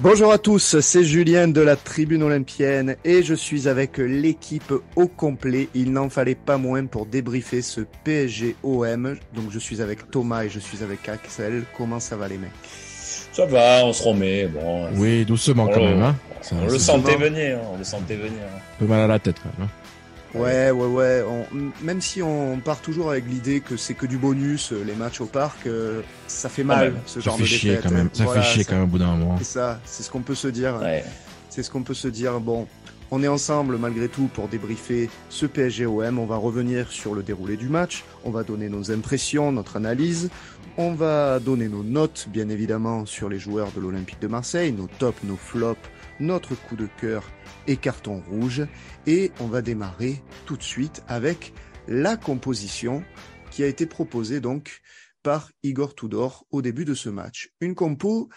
Bonjour à tous, c'est Julien de la Tribune Olympienne et je suis avec l'équipe au complet. Il n'en fallait pas moins pour débriefer ce PSG OM. Donc je suis avec Thomas et je suis avec Axel. Comment ça va les mecs Ça va, on se remet. Bon. Oui, doucement quand oh. même. Hein. On, le sentait venir, on le sentait venir. Hein. Un peu mal à la tête quand même. Hein. Ouais, ouais, ouais. même si on part toujours avec l'idée que c'est que du bonus, euh, les matchs au parc, euh, ça fait ah mal ce genre de défaite. Ça fait chier quand même. Ça fait chier quand même au bout d'un moment. C'est ça. C'est ce qu'on peut se dire. C'est ce qu'on peut se dire. Bon, on est ensemble malgré tout pour débriefer ce PSGOM. On va revenir sur le déroulé du match. On va donner nos impressions, notre analyse. On va donner nos notes, bien évidemment, sur les joueurs de l'Olympique de Marseille, nos tops, nos flops, notre coup de cœur et carton rouge. Et on va démarrer tout de suite avec la composition qui a été proposée donc par Igor Tudor au début de ce match. Une compo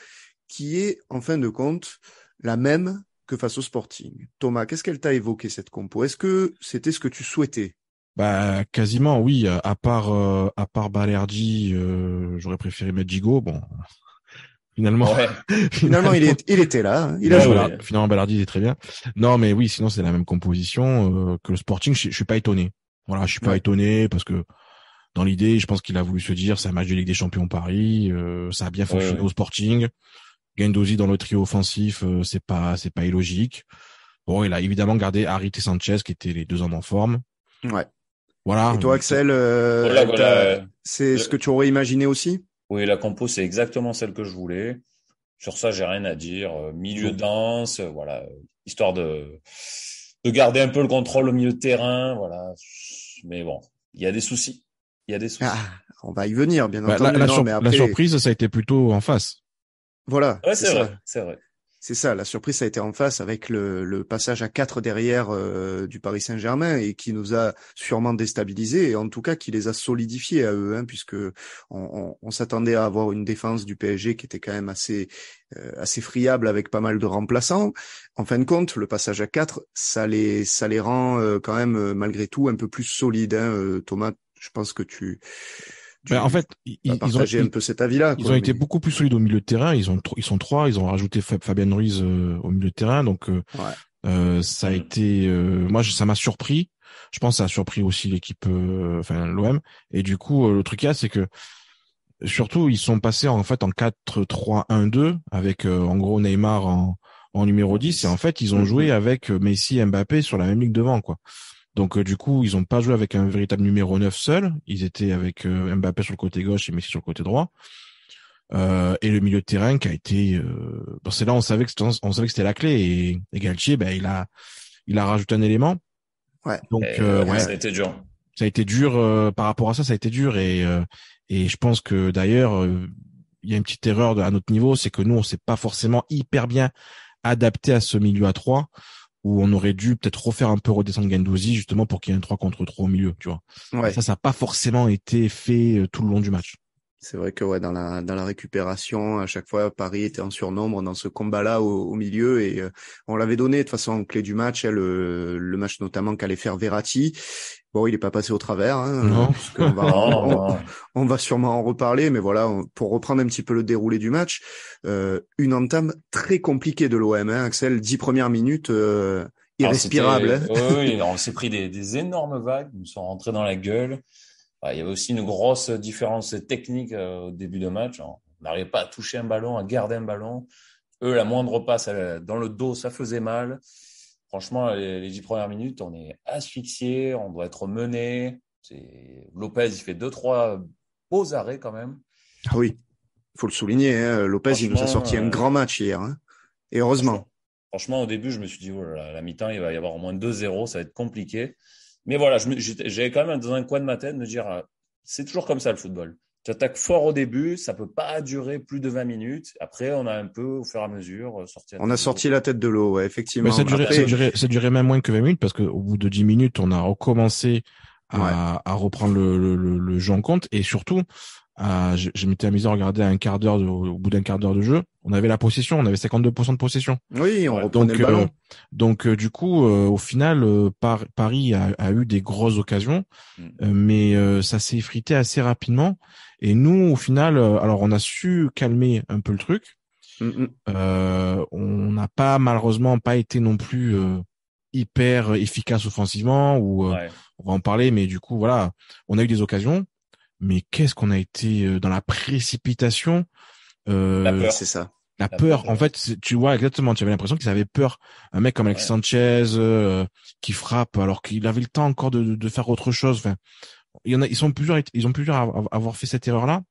qui est en fin de compte la même que face au Sporting. Thomas, qu'est-ce qu'elle t'a évoqué cette compo Est-ce que c'était ce que tu souhaitais bah quasiment oui, à part euh, à part Balerdi, euh, j'aurais préféré mettre Bon, finalement. il, est, il était là. Hein. Il a joué. Finalement, Ballardi est très bien. Non, mais oui, sinon c'est la même composition euh, que le Sporting. Je, suis pas étonné. Voilà, je suis pas étonné parce que dans l'idée, je pense qu'il a voulu se dire, c'est un match de Ligue des Champions Paris, euh, ça a bien fonctionné au Sporting. Gendozi dans le trio offensif, euh, c'est pas c'est pas illogique. Bon, il a évidemment gardé Harry et Sanchez qui étaient les deux hommes en forme. Ouais. Voilà. Et toi, Axel, c'est ce que tu aurais imaginé aussi oui, la compo, c'est exactement celle que je voulais. Sur ça, j'ai rien à dire. Euh, milieu dense, euh, voilà, histoire de, de garder un peu le contrôle au milieu de terrain, voilà. Mais bon, il y a des soucis. Il y a des soucis. Ah, on va y venir, bien bah, entendu. La, la surprise, ça a été plutôt en face. Voilà. c'est vrai, c'est vrai. C'est ça, la surprise ça a été en face avec le, passage à 4 derrière euh, du Paris Saint-Germain et qui nous a sûrement déstabilisés et en tout cas qui les a solidifiés à eux, hein, puisque on, s'attendait à avoir une défense du PSG qui était quand même assez euh, assez friable avec pas mal de remplaçants. En fin de compte, le passage à 4, ça les ça les rend euh, quand même malgré tout un peu plus solides. Hein, Thomas, je pense que tu bah, en fait, ils, ont un peu cet avis-là. Ils ont été beaucoup plus solides au milieu de terrain. Ils ont, ils sont trois. Ils ont rajouté Fabien Ruiz euh, au milieu de terrain, donc euh, euh, ça a été. moi, ça m'a surpris. Je pense que ça a surpris aussi l'équipe, enfin l'OM. Et du coup, le truc a, c'est que surtout ils sont passés en fait en 4-3-1-2 avec en gros Neymar en, en numéro 10 et en fait ils ont mm-hmm. joué avec Messi et Mbappé sur la même ligne devant quoi. Donc euh, du coup, ils n'ont pas joué avec un véritable numéro 9 seul. Ils étaient avec euh, Mbappé sur le côté gauche et Messi sur le côté droit. Euh, et le milieu de terrain qui a été, c'est là on savait que on savait que c'était la clé et, Galtier, ben il a il a rajouté un élément. Ouais. Donc ouais, ça a été dur. Ça a été dur par rapport à ça, ça a été dur et et je pense que d'ailleurs il y a une petite erreur de, à notre niveau, c'est que nous on s'est pas forcément hyper bien adapté à ce milieu à trois où on aurait dû peut-être refaire un peu redescendre Gendouzi justement pour qu'il y ait un 3 contre 3 au milieu, tu vois. Ça, ça n'a pas forcément été fait euh, tout le long du match. C'est vrai que ouais, dans la dans la récupération, à chaque fois, Paris était en surnombre dans ce combat-là au, milieu et euh, on l'avait donné de façon clé du match, hein, le, le match notamment qu'allait faire Verratti. Bon, il n'est pas passé au travers, hein, hein Parce oh, on, va, oh. on, va sûrement en reparler, mais voilà, pour reprendre un petit peu le déroulé du match, euh, une entame très compliquée de l'OM, hein, Axel, dix premières minutes. Euh, ah, irrespirable. Hein. oui, on s'est pris des, des, énormes vagues, nous sont rentrés dans la gueule il y avait aussi une grosse différence technique euh, au début de match. On n'arrivait pas à toucher un ballon, à garder un ballon. Eux, la moindre passe dans le dos, ça faisait mal. Franchement, les dix premières minutes, on est asphyxié, on doit être mené. Lopez, il fait deux, trois beaux arrêts quand même. Ah oui, faut le souligner. Hein. Lopez, il nous a sorti un euh, grand match hier. Hein. Et heureusement. Franchement, au début, je me suis dit, oh à la mi-temps, il va y avoir au moins 2-0, ça va être compliqué. Mais voilà, j'avais quand même dans un coin de ma tête de me dire, euh, c'est toujours comme ça le football. Tu attaques fort au début, ça peut pas durer plus de 20 minutes. Après, on a un peu, au fur et à mesure, euh, sorti. On a sorti la tête de l'eau, ouais, effectivement. Mais ça durait, même moins que 20 minutes parce qu'au bout de 10 minutes, on a recommencé à, reprendre le, le jeu en compte et surtout, euh, je, je m'étais amusé à regarder un quart d'heure, au bout d'un quart d'heure de jeu, on avait la possession, on avait 52% de possession. Oui, on donc, le ballon. Euh, donc euh, du coup, au final, Paris a, a, eu des grosses occasions, mm. mais ça s'est effrité assez rapidement. Et nous, au final, alors on a su calmer un peu le truc. Mm, mm. on n'a pas malheureusement pas été non plus hyper efficace offensivement ou on va en parler, mais du coup voilà, on a eu des occasions mais qu'est-ce qu'on a été euh, dans la précipitation. Euh, la peur, c'est ça. La, peur, En fait, tu vois exactement. Tu avais l'impression qu'ils avaient peur. Un mec comme Alex Sanchez euh, qui frappe alors qu'il avait le temps encore de, de faire autre chose. Enfin, il y en a. Ils sont plusieurs. Ils ont plusieurs à avoir fait cette erreur-là.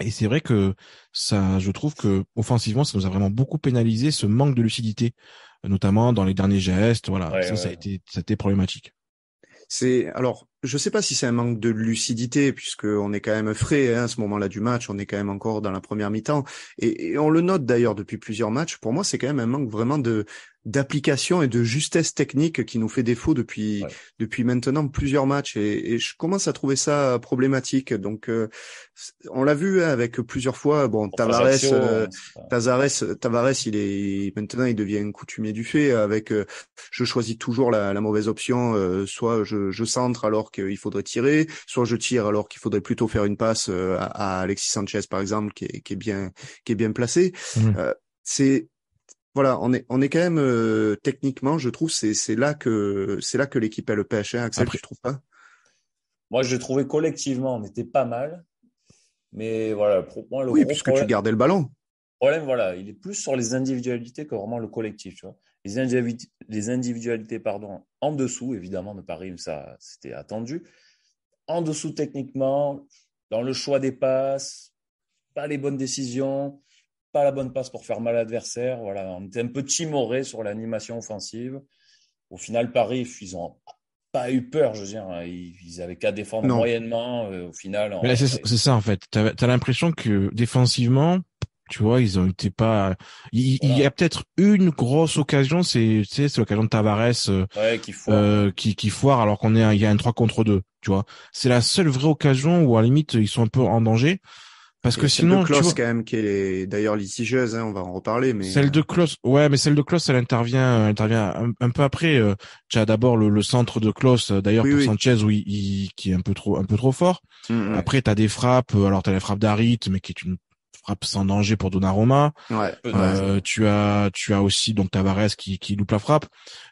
Et c'est vrai que ça, je trouve que offensivement, ça nous a vraiment beaucoup pénalisé ce manque de lucidité, notamment dans les derniers gestes. Voilà, ça, ça a été, ça a été problématique. C'est alors je sais pas si c'est un manque de lucidité puisque on est quand même frais hein, à ce moment-là du match, on est quand même encore dans la première mi-temps et, on le note d'ailleurs depuis plusieurs matchs. Pour moi, c'est quand même un manque vraiment de d'application et de justesse technique qui nous fait défaut depuis depuis maintenant plusieurs matchs et, et, je commence à trouver ça problématique. Donc euh, on l'a vu hein, avec plusieurs fois. Bon, euh, euh, Tavares, Tavares, il est maintenant il devient coutumier du fait. Avec je choisis toujours la, la mauvaise option, soit je, je centre alors qu'il faudrait tirer, soit je tire alors qu'il faudrait plutôt faire une passe euh, à, Alexis Sanchez par exemple qui est, bien qui est bien placé. Euh, c'est voilà, on est on est quand même euh, techniquement, je trouve, c'est là que c'est là que l'équipe a le Hein, Axel, tu trouves pas Moi, je trouvé collectivement, on était pas mal, mais voilà, pour moi le oui, puisque tu gardais le ballon problème, voilà, il est plus sur les individualités que vraiment le collectif. Tu vois. Les, les, individualités pardon, en dessous, évidemment, de Paris, ça c'était attendu. En dessous techniquement, dans le choix des passes, pas les bonnes décisions, pas la bonne passe pour faire mal à l'adversaire. Voilà, on était un peu timoré sur l'animation offensive. Au final, Paris, ils ont pas eu peur, je veux dire. Hein, ils, avaient qu'à défendre moyennement. Euh, au final, c'est ça en fait. Tu as l'impression que défensivement, tu vois, ils ont été pas. Il, y a peut-être une grosse occasion, c'est tu sais, c'est l'occasion de Tavares euh, euh, qui, foire. alors qu'on est il y a un 3 contre 2, tu vois. C'est la seule vraie occasion où à la limite ils sont un peu en danger parce que sinon de quand même qui est d'ailleurs litigieuse, hein, on va en reparler mais celle de euh, Klaus, ouais, mais celle de Klaus elle intervient intervient un, peu après tu as d'abord le, centre de Klaus d'ailleurs pour Sanchez qui est un peu trop un peu trop fort. Hum, hum. Après tu as des frappes, alors tu as la frappe d'Arit mais qui est une frappe sans danger pour Donnarumma. Ouais, euh, tu as tu as aussi donc Tavares qui qui loupe la frappe.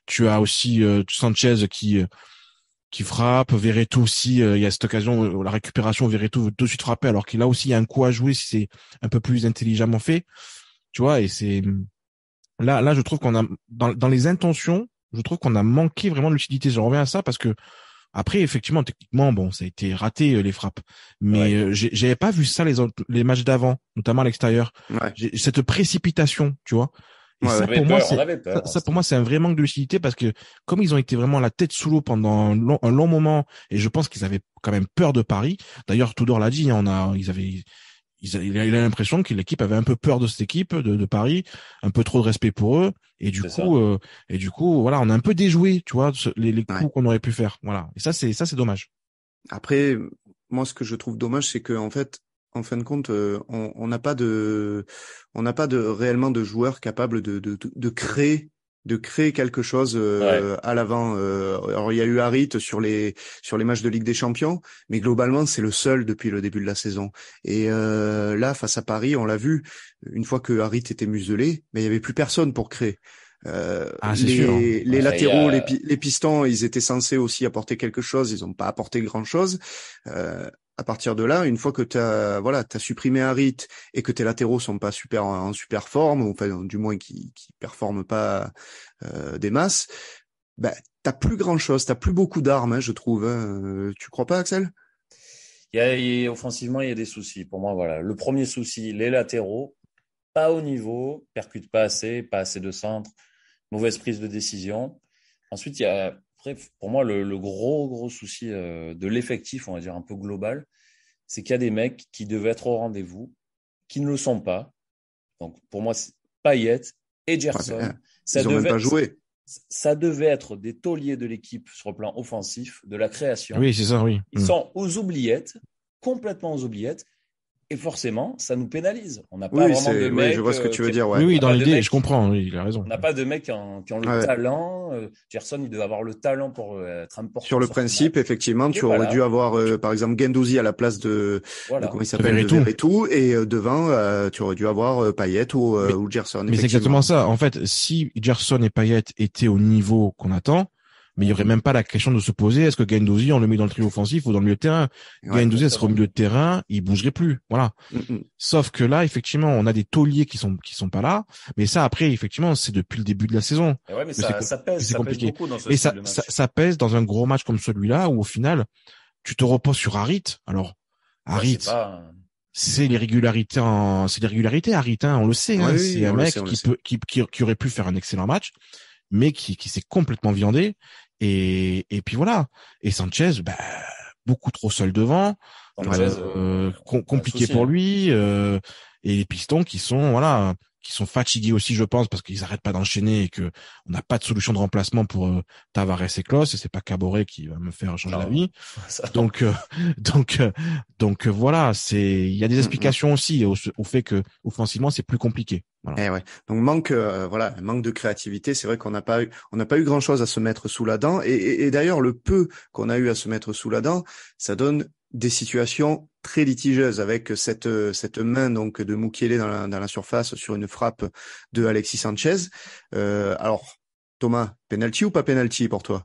Tu as aussi euh, Sanchez qui euh, qui frappe, Verretou aussi, euh, il y a cette occasion, la récupération, Verretou veut de suite frapper, alors qu'il a aussi il y a un coup à jouer si c'est un peu plus intelligemment fait, tu vois, et c'est, là, là, je trouve qu'on a, dans, dans les intentions, je trouve qu'on a manqué vraiment de lucidité, je reviens à ça parce que après, effectivement, techniquement, bon, ça a été raté euh, les frappes, mais euh, j'ai j'avais pas vu ça les les matchs d'avant, notamment à l'extérieur. Cette précipitation, tu vois. ça, pour moi, ça, pour moi, c'est un vrai manque de lucidité parce que comme ils ont été vraiment la tête sous l'eau pendant un long, moment, et je pense qu'ils avaient quand même peur de Paris. D'ailleurs, Tudor l'a dit, hein, on a, ils avaient, il a l'impression que l'équipe avait un peu peur de cette équipe de, Paris, un peu trop de respect pour eux, et du coup, euh, et du coup, voilà, on a un peu déjoué, tu vois, les, coups qu'on aurait pu faire, voilà. Et ça, c'est ça, c'est dommage. Après, moi, ce que je trouve dommage, c'est que en fait, en fin de compte, euh, on n'a pas de, on n'a pas de réellement de joueurs capables de, de, de créer de créer quelque chose euh, à l'avant. Euh, alors il y a eu Harit sur les sur les matchs de Ligue des Champions, mais globalement c'est le seul depuis le début de la saison. Et euh, là face à Paris, on l'a vu, une fois que Harit était muselé, mais il y avait plus personne pour créer. Ah, les, hein. latéraux, les, les, pistons, ils étaient censés aussi apporter quelque chose, ils n'ont pas apporté grand chose à partir de là, une fois que tu as voilà, as supprimé un rite et que tes latéraux sont pas super en super forme, ou enfin du moins qui qui performent pas euh, des masses, bah n'as plus grand chose, tu t'as plus beaucoup d'armes, hein, je trouve. Hein. Euh, tu crois pas, Axel y, offensivement, il y a des soucis. Pour moi, voilà. Le premier souci, les latéraux, pas au niveau, percute pas assez, pas assez de centre, mauvaise prise de décision. Ensuite, il y a après, pour moi, le, gros, gros souci euh, de l'effectif, on va dire un peu global, c'est qu'il y a des mecs qui devaient être au rendez-vous, qui ne le sont pas. Donc, pour moi, Payet et Gerson. Hein, ça, devait, jouer. Ça, devait être des tauliers de l'équipe sur le plan offensif, de la création. Oui, c'est ça, oui. Ils mm. sont aux oubliettes, complètement aux oubliettes et forcément, ça nous pénalise. On n'a pas vraiment de oui, je vois ce que euh, tu veux dire. Oui, dans l'idée, je comprends. il a raison. On n'a pas de mecs qui ont, le talent. Euh, Gerson, il devait avoir le talent pour euh, être important. Sur le principe, effectivement, tu aurais dû avoir, par exemple, Gendouzi à la place de, comment il s'appelle, tout et devant, tu aurais dû avoir Payet ou, euh, ou Gerson. Mais c'est exactement ça. En fait, si Gerson et Payet étaient au niveau qu'on attend, mais il y aurait même pas la question de se poser est-ce que Guendouzi on le met dans le trio offensif ou dans le milieu de terrain ouais, Guendouzi elle au milieu de terrain il bougerait plus voilà mm, mm. sauf que là effectivement on a des tauliers qui sont qui sont pas là mais ça après effectivement c'est depuis le début de la saison eh mais ça, pèse c'est compliqué dans et ça, ça, pèse dans un gros match comme celui-là où au final tu te reposes sur Harit alors Harit c'est l'irrégularité en c'est l'irrégularité Harit hein, on le sait hein. c'est un mec qui peut qui, aurait pu faire un excellent match mais qui, qui s'est complètement viandé et, et puis voilà. Et Sanchez, bah, beaucoup trop seul devant, euh, euh, compliqué pour hein. lui, euh, et les Pistons qui sont voilà qui sont fatigués aussi, je pense, parce qu'ils n'arrêtent pas d'enchaîner et que on n'a pas de solution de remplacement pour euh, Tavares et Klos, et c'est pas Caboret qui va me faire changer ah d'avis. Euh, donc, euh, donc, euh, donc voilà, c'est il y a des mm, mm. explications aussi au, fait que offensivement c'est plus compliqué. Voilà. Eh ouais. Donc manque, euh, voilà, manque de créativité. C'est vrai qu'on n'a pas eu, on n'a pas eu grand chose à se mettre sous la dent. et d'ailleurs le peu qu'on a eu à se mettre sous la dent, ça donne des situations très litigieuses avec cette cette main donc de Mukiele dans la, surface sur une frappe de Alexis Sanchez. Euh, alors Thomas, penalty ou pas penalty pour toi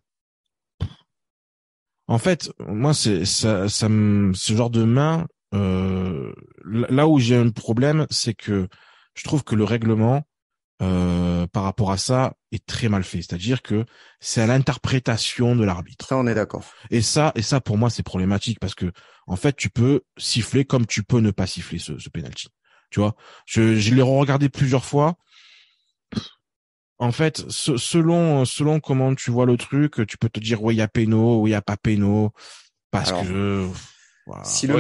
En fait, moi c'est ça, ce genre de main euh, là où j'ai un problème, c'est que je trouve que le règlement euh, par rapport à ça est très mal fait. C'est-à-dire que c'est à l'interprétation de l'arbitre. Ça, on est d'accord. Et ça, et ça pour moi, c'est problématique parce que en fait, tu peux siffler comme tu peux ne pas siffler ce, ce penalty. Tu vois, je, je l'ai regardé plusieurs fois. En fait, selon selon comment tu vois le truc, tu peux te dire oui, il y a péno, oui, il y a pas péno, parce que. Si je,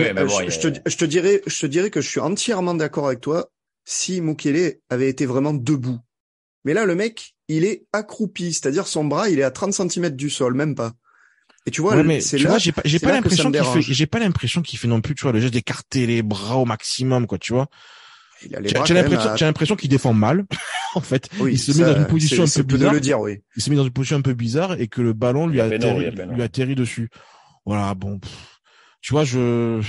te, je, dirais, je te dirais que je suis entièrement d'accord avec toi, si Mukele avait été vraiment debout. Mais là, le mec, il est accroupi, c'est-à-dire son bras, il est à 30 cm du sol, même pas. Et tu vois, ouais, c'est là, j'ai pas, pas l'impression qu'il fait, j'ai pas l'impression qu'il fait non plus, tu vois, le geste d'écarter les bras au maximum, quoi, tu vois. J'ai l'impression, qu'il défend mal, en fait. il se met dans une position un peu bizarre. dire, Il se met dans une position un peu bizarre et que le ballon lui, ah, a atterrit ah, ben dessus. Voilà, bon. Tu vois, je,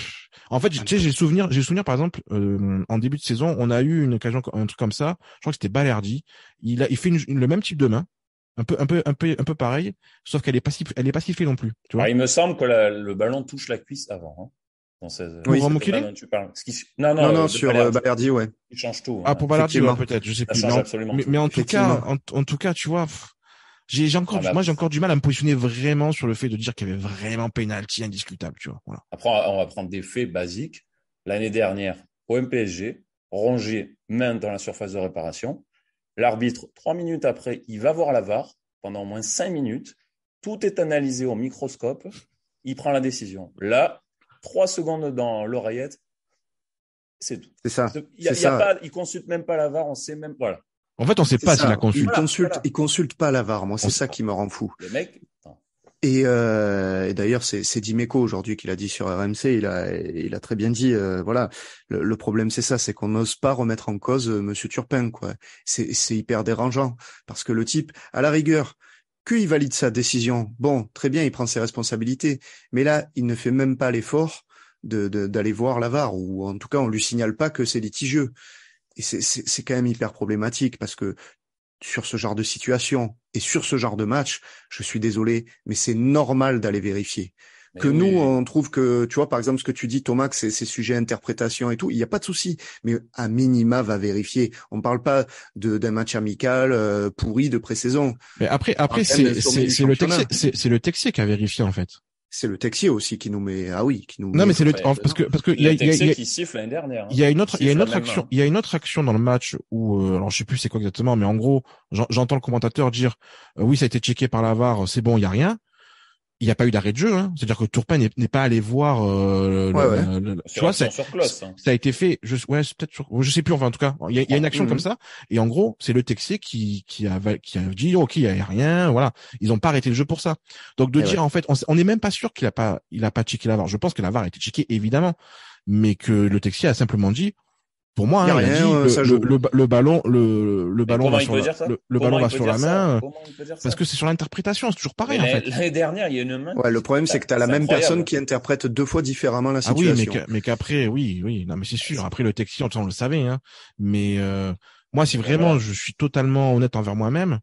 en fait, tu ah, sais, j'ai souvenir, j'ai souvenir par exemple euh, en début de saison, on a eu une occasion, un truc comme ça. Je crois que c'était Balerdi. Il il fait le même type de main, un peu, un peu, un peu, un peu pareil, sauf qu'elle est pas si, elle est pas sifflée non plus. Tu vois ah, il me semble que le ballon touche la cuisse avant. Hein. Dans oui, tu parles. Non, non, non, euh, sur euh, Balerdi, ouais. Il change tout. Hein. Ah, pour Balerdi, ouais, peut-être, je sais plus. Mais, en tout cas, en, tout cas, tu vois, j'ai encore, ah bah moi, j'ai encore du mal à me positionner vraiment sur le fait de dire qu'il y avait vraiment pénalty indiscutable, tu vois. Après, on va prendre des faits basiques. L'année dernière, au MPSG, rongé main dans la surface de réparation. L'arbitre, trois minutes après, il va voir la VAR pendant au moins cinq minutes. Tout est analysé au microscope. Il prend la décision. Là, trois secondes dans l'oreillette, c'est tout. C'est ça. Il ne consulte même pas la VAR, on sait même. Voilà. En fait, on ne sait pas s'il a consulté. Il consulte, il consulte pas l'avare. Moi, c'est ça qui me rend fou. Le mec, euh, et, d'ailleurs, c'est Dimeco aujourd'hui qui l'a dit sur RMC. Il a, il a très bien dit, euh, voilà, le, problème c'est ça, c'est qu'on n'ose pas remettre en cause M. Euh, Monsieur Turpin, quoi. C'est hyper dérangeant parce que le type, à la rigueur, qu'il valide sa décision, bon, très bien, il prend ses responsabilités, mais là, il ne fait même pas l'effort d'aller de, d'aller voir l'avare ou en tout cas, on lui signale pas que c'est litigieux. Et c'est quand même hyper problématique parce que sur ce genre de situation et sur ce genre de match, je suis désolé, mais c'est normal d'aller vérifier. que nous, on trouve que, tu vois, par exemple, ce que tu dis, Thomas, c'est sujet interprétation et tout, il n'y a pas de souci. Mais à minima, va vérifier. On ne parle pas d'un match amical euh, pourri de pré-saison. Mais après, après c'est le c'est le Texier qui a vérifié en fait. C'est le Texier aussi qui nous met ah oui qui nous non mais c'est le parce que parce que il y a, qui hein. il y a une autre il y a une autre action il y a une autre action dans le match où euh, alors je sais plus c'est quoi exactement mais en gros j'entends le commentateur dire euh, oui ça a été checké par l'avare euh, c'est bon il y a rien il n'y a pas eu d'arrêt de jeu. Hein. C'est-à-dire que Tourpin n'est pas allé voir. Euh, ça, a été fait. Je, ouais, peut-être. je sais plus. Enfin, en tout cas, il y a, une action mm-hmm. comme ça. Et en gros, c'est le Texier qui qui a qui a dit ok, il n'y a rien. Voilà, ils n'ont pas arrêté le jeu pour ça. Donc de eh dire en fait, on n'est même pas sûr qu'il a pas il a pas checké la Je pense que la a été checkée évidemment, mais que le Texier a simplement dit pour moi, le, ballon, le, ballon va sur la, le, ballon va sur la main, parce que c'est sur l'interprétation, c'est toujours pareil en fait. dernière, il y a une main. Ouais, le problème c'est que t'as la même personne qui interprète deux fois différemment la situation. Ah oui, mais qu'après, oui, oui, non mais c'est sûr. Après le texte, on le savait, hein. Mais euh, moi, si vraiment je suis totalement honnête envers moi-même,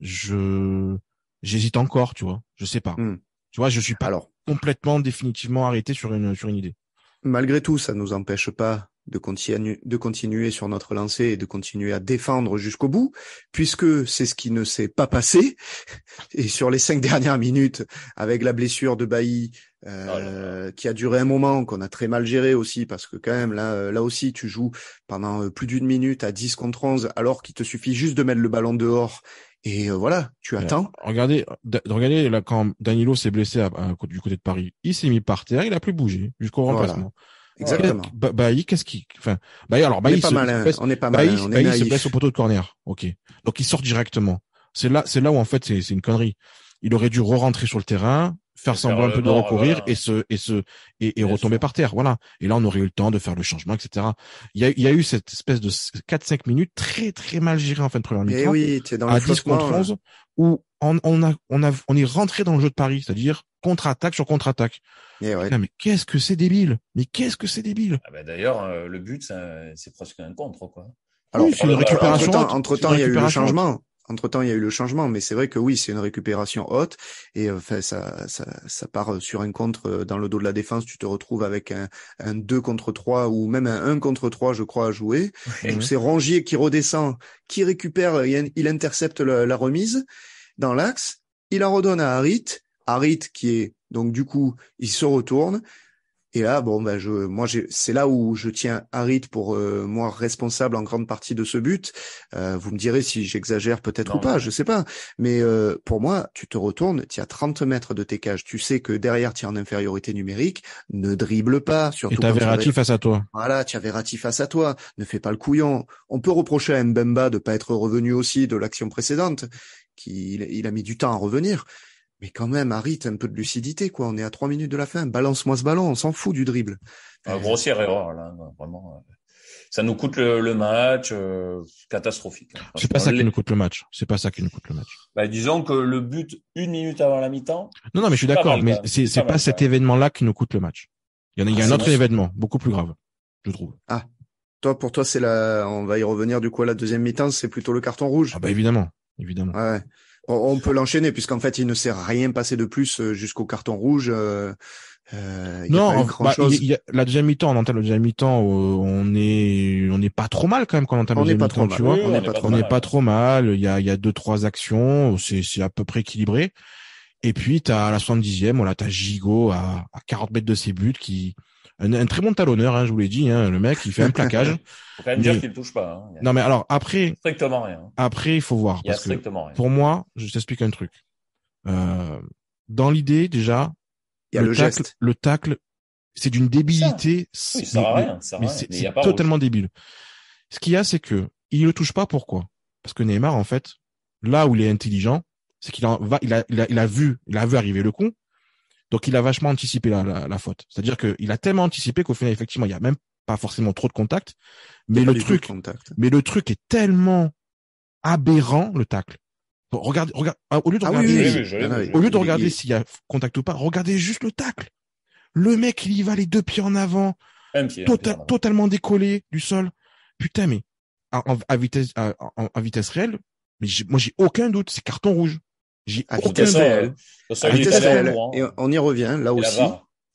je j'hésite encore, tu vois. Je sais pas. Hmm. Tu vois, je suis pas Alors... complètement définitivement arrêté sur une sur une idée. Malgré tout, ça nous empêche pas de, de continuer sur notre lancée et de continuer à défendre jusqu'au bout, puisque c'est ce qui ne s'est pas passé. Et sur les cinq dernières minutes, avec la blessure de Bailly, euh, oh qui a duré un moment, qu'on a très mal géré aussi, parce que quand même, là, euh, là aussi, tu joues pendant euh, plus d'une minute à 10 contre 11, alors qu'il te suffit juste de mettre le ballon dehors et voilà, tu attends. Regardez, regardez là, quand Danilo s'est blessé du côté de Paris, il s'est mis par terre, il a plus bougé jusqu'au remplacement. Exactement. Bah Bailly, qu'est-ce qui, enfin, Bailly, alors Bailly, on est pas mal, on est pas malin, on est se blesse au poteau de corner. Ok. Donc il sort directement. C'est là, c'est là où en fait c'est une connerie. Il aurait dû re-rentrer sur le terrain, faire semblant un peu de recourir et se et se et, retomber par terre. Voilà. Et là, on aurait eu le temps de faire le changement, etc. Il y a, il y a eu cette espèce de 4-5 minutes très très mal gérées en fin de première eh mi-temps. oui, es dans à 10 contre 11, euh. où on, a, on, a, on est rentré dans le jeu de Paris, c'est-à-dire contre-attaque sur contre-attaque. Eh mais qu'est-ce que c'est débile Mais qu'est-ce que c'est débile ah bah D'ailleurs, euh, le but, c'est presque un contre, quoi. Alors, oui, c'est une récupération. Entre-temps, il y a eu le changement. Entre-temps, il y a eu le changement, mais c'est vrai que oui, c'est une récupération haute et euh, enfin ça, ça, ça part euh, sur un contre dans le dos de la défense. Tu te retrouves avec un, un 2 contre 3 ou même un 1 contre 3, je crois, à jouer. c'est Rongier qui redescend, qui récupère, il, intercepte la remise dans l'axe, il en redonne à Harit, Harit qui est donc du coup, il se retourne et là bon ben je moi c'est là où je tiens Harit pour euh, moi responsable en grande partie de ce but. Euh, vous me direz si j'exagère peut-être ou pas, je sais pas, mais euh, pour moi, tu te retournes, tu as 30 mètres de tes cages, tu sais que derrière tu as en infériorité numérique, ne dribble pas surtout Et tu as face à toi. Voilà, tu face à toi, ne fais pas le couillon. On peut reprocher à Mbemba de pas être revenu aussi de l'action précédente il, a mis du temps à revenir. Mais quand même, arrête un peu de lucidité, quoi. On est à trois minutes de la fin. Balance-moi ce ballon, on s'en fout du dribble. Ah, grossière erreur, là, vraiment. Ça nous coûte le, match, euh, catastrophique. C'est pas ça qui nous coûte le match. C'est pas ça qui nous coûte le match. Bah, disons que le but une minute avant la mi-temps. Non, non, mais je suis d'accord. Mais c'est pas, pas cet événement-là qui nous coûte le match. Il y en a, ah, un autre événement, beaucoup plus grave, je trouve. Ah, toi, pour toi, c'est la. On va y revenir du coup la deuxième mi-temps. C'est plutôt le carton rouge. Ah bah évidemment évidemment. On, peut l'enchaîner puisqu'en fait il ne s'est rien passé de plus euh, jusqu'au carton rouge. Euh, euh non, bah, il y a pas bah, y, y a, la deuxième mi-temps, on entame la deuxième mi-temps, euh, on est on n'est pas trop mal quand même quand on entame la deuxième mi-temps, tu vois. on n'est pas, trop mal. On n'est pas trop mal. Il y a il y a deux trois actions, c'est c'est à peu près équilibré. Et puis t'as à la 70e, voilà, t'as Gigot à, à 40 mètres de ses buts qui un, un très bon talonneur, hein, je vous l'ai dit. Hein, le mec, il fait un plaquage. faut quand même dire qu'il touche pas. Hein. Non, mais alors après. Strictement rien. Après, il faut voir. Il parce que rien. Pour moi, je t'explique un truc. Euh, dans l'idée, déjà, il le, tacle, geste. le tacle, c'est d'une débilité. Ça. rien, c'est totalement débile. Ce qu'il y a, c'est que il le touche pas. Pourquoi Parce que Neymar, en fait, là où il est intelligent, c'est qu'il va, il a, il a, il a vu, il a vu arriver le con. Donc il a vachement anticipé la, faute. C'est-à-dire qu'il a tellement anticipé qu'au final, effectivement, il n'y a même pas forcément trop de contact, Mais le truc, mais le truc est tellement aberrant, le tacle. regarde, ah, au lieu de ah regarder, s'il y a contact ou pas, regardez juste le tacle. Le mec, il y va les deux pieds en avant, tota- totalement décollé du sol. Putain, mais à, vitesse, à, vitesse réelle, mais moi j'ai aucun doute, c'est carton rouge. J'ai on y revient, là aussi.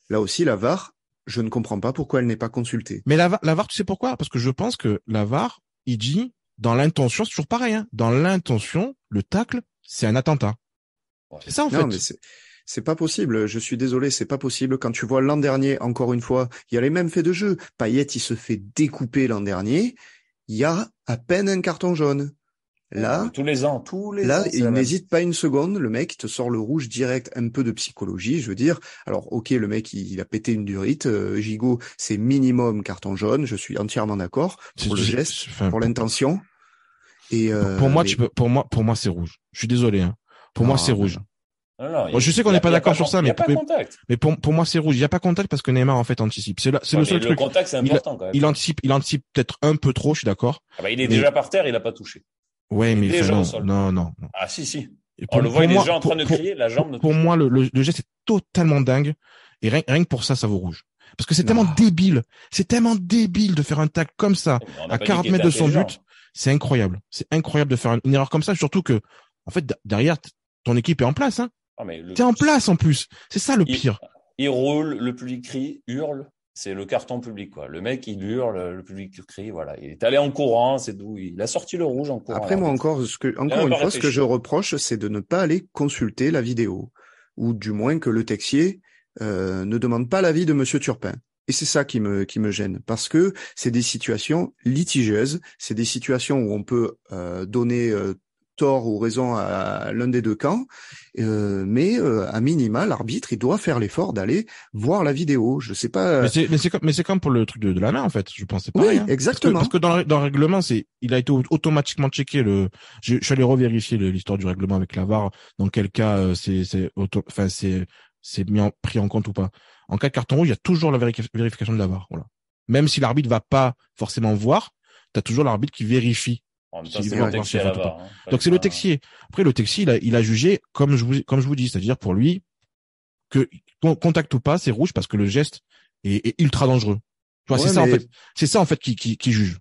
Là aussi, la VAR, je ne comprends pas pourquoi elle n'est pas consultée. Mais la, VAR, tu sais pourquoi Parce que je pense que la VAR, il dit, dans l'intention, c'est toujours pareil, hein, dans l'intention, le tacle, c'est un attentat. C'est ça, en fait. c'est pas possible. Je suis désolé, c'est pas possible. Quand tu vois l'an dernier, encore une fois, il y a les mêmes faits de jeu. Payet, il se fait découper l'an dernier. Il y a à peine un carton jaune. Euh, là, tous les ans, là, il n'hésite pas une seconde. Le mec te sort le rouge direct, un peu de psychologie, je veux dire. Alors, ok, le mec il, a pété une durite. Euh, Gigot, c'est minimum carton jaune. Je suis entièrement d'accord pour le geste, pour l'intention. Et pour euh, moi, pour moi, pour moi, c'est rouge. Je suis désolé. Hein. Pour moi, ah, c'est rouge. je sais qu'on n'est pas d'accord sur ça, mais, mais, pour, moi c'est rouge. Il n'y a pas contact parce que Neymar en fait anticipe. C'est le seul le truc. important, il, anticipe, il anticipe peut-être un peu trop. Je suis d'accord. Ah bah, il est déjà par terre, il n'a pas touché. Ouais, mais non, non, non, Ah si, si. on oh, le voit, en train de crier, la jambe. Pour, moi, le, le, geste est totalement dingue. Et rien, rien que pour ça, ça vaut rouge. Parce que c'est tellement débile. C'est tellement débile de faire un tac comme ça eh ben, à 40 mètres de son but. C'est incroyable. C'est incroyable de faire une erreur comme ça. Surtout que, en fait, derrière, ton équipe est en place. Hein. Ah, T'es en place en plus. C'est ça le pire. Il roule, le public crie, hurle c'est le carton public. Quoi. Le mec, il hurle, le public qui crie. Voilà. Il est allé en courant, c'est d'où il a sorti le rouge en courant. Après, moi, encore, ce encore une fois, ce que je reproche, c'est de ne pas aller consulter la vidéo. Ou du moins que le textier euh, ne demande pas l'avis de Monsieur Turpin. Et c'est ça qui me, qui me gêne, parce que c'est des situations litigieuses, c'est des situations où on peut euh, donner euh, ou raison à l'un des deux camps, euh, mais euh, à minima, l'arbitre, il doit faire l'effort d'aller voir la vidéo. Je sais pas. Mais c'est comme pour le truc de, la main en fait. Je pensais pas. Oui, exactement. Parce que, dans, le règlement, c'est il a été automatiquement checké. Le je, suis allé revérifier l'histoire du règlement avec la VAR. Dans quel cas euh, c'est enfin c'est c'est mis pris en compte ou pas. En cas de carton rouge, il y a toujours la vérification de la VAR. Voilà. Même si l'arbitre va pas forcément voir, tu as toujours l'arbitre qui vérifie Hein, Donc c'est le texier. Après, le texier, il a, jugé, comme je vous, comme je vous dis, c'est-à-dire pour lui, que contact ou pas, c'est rouge parce que le geste est, ultra dangereux. Tu vois, c'est ça en fait. C'est ça en fait qui, qui, qui juge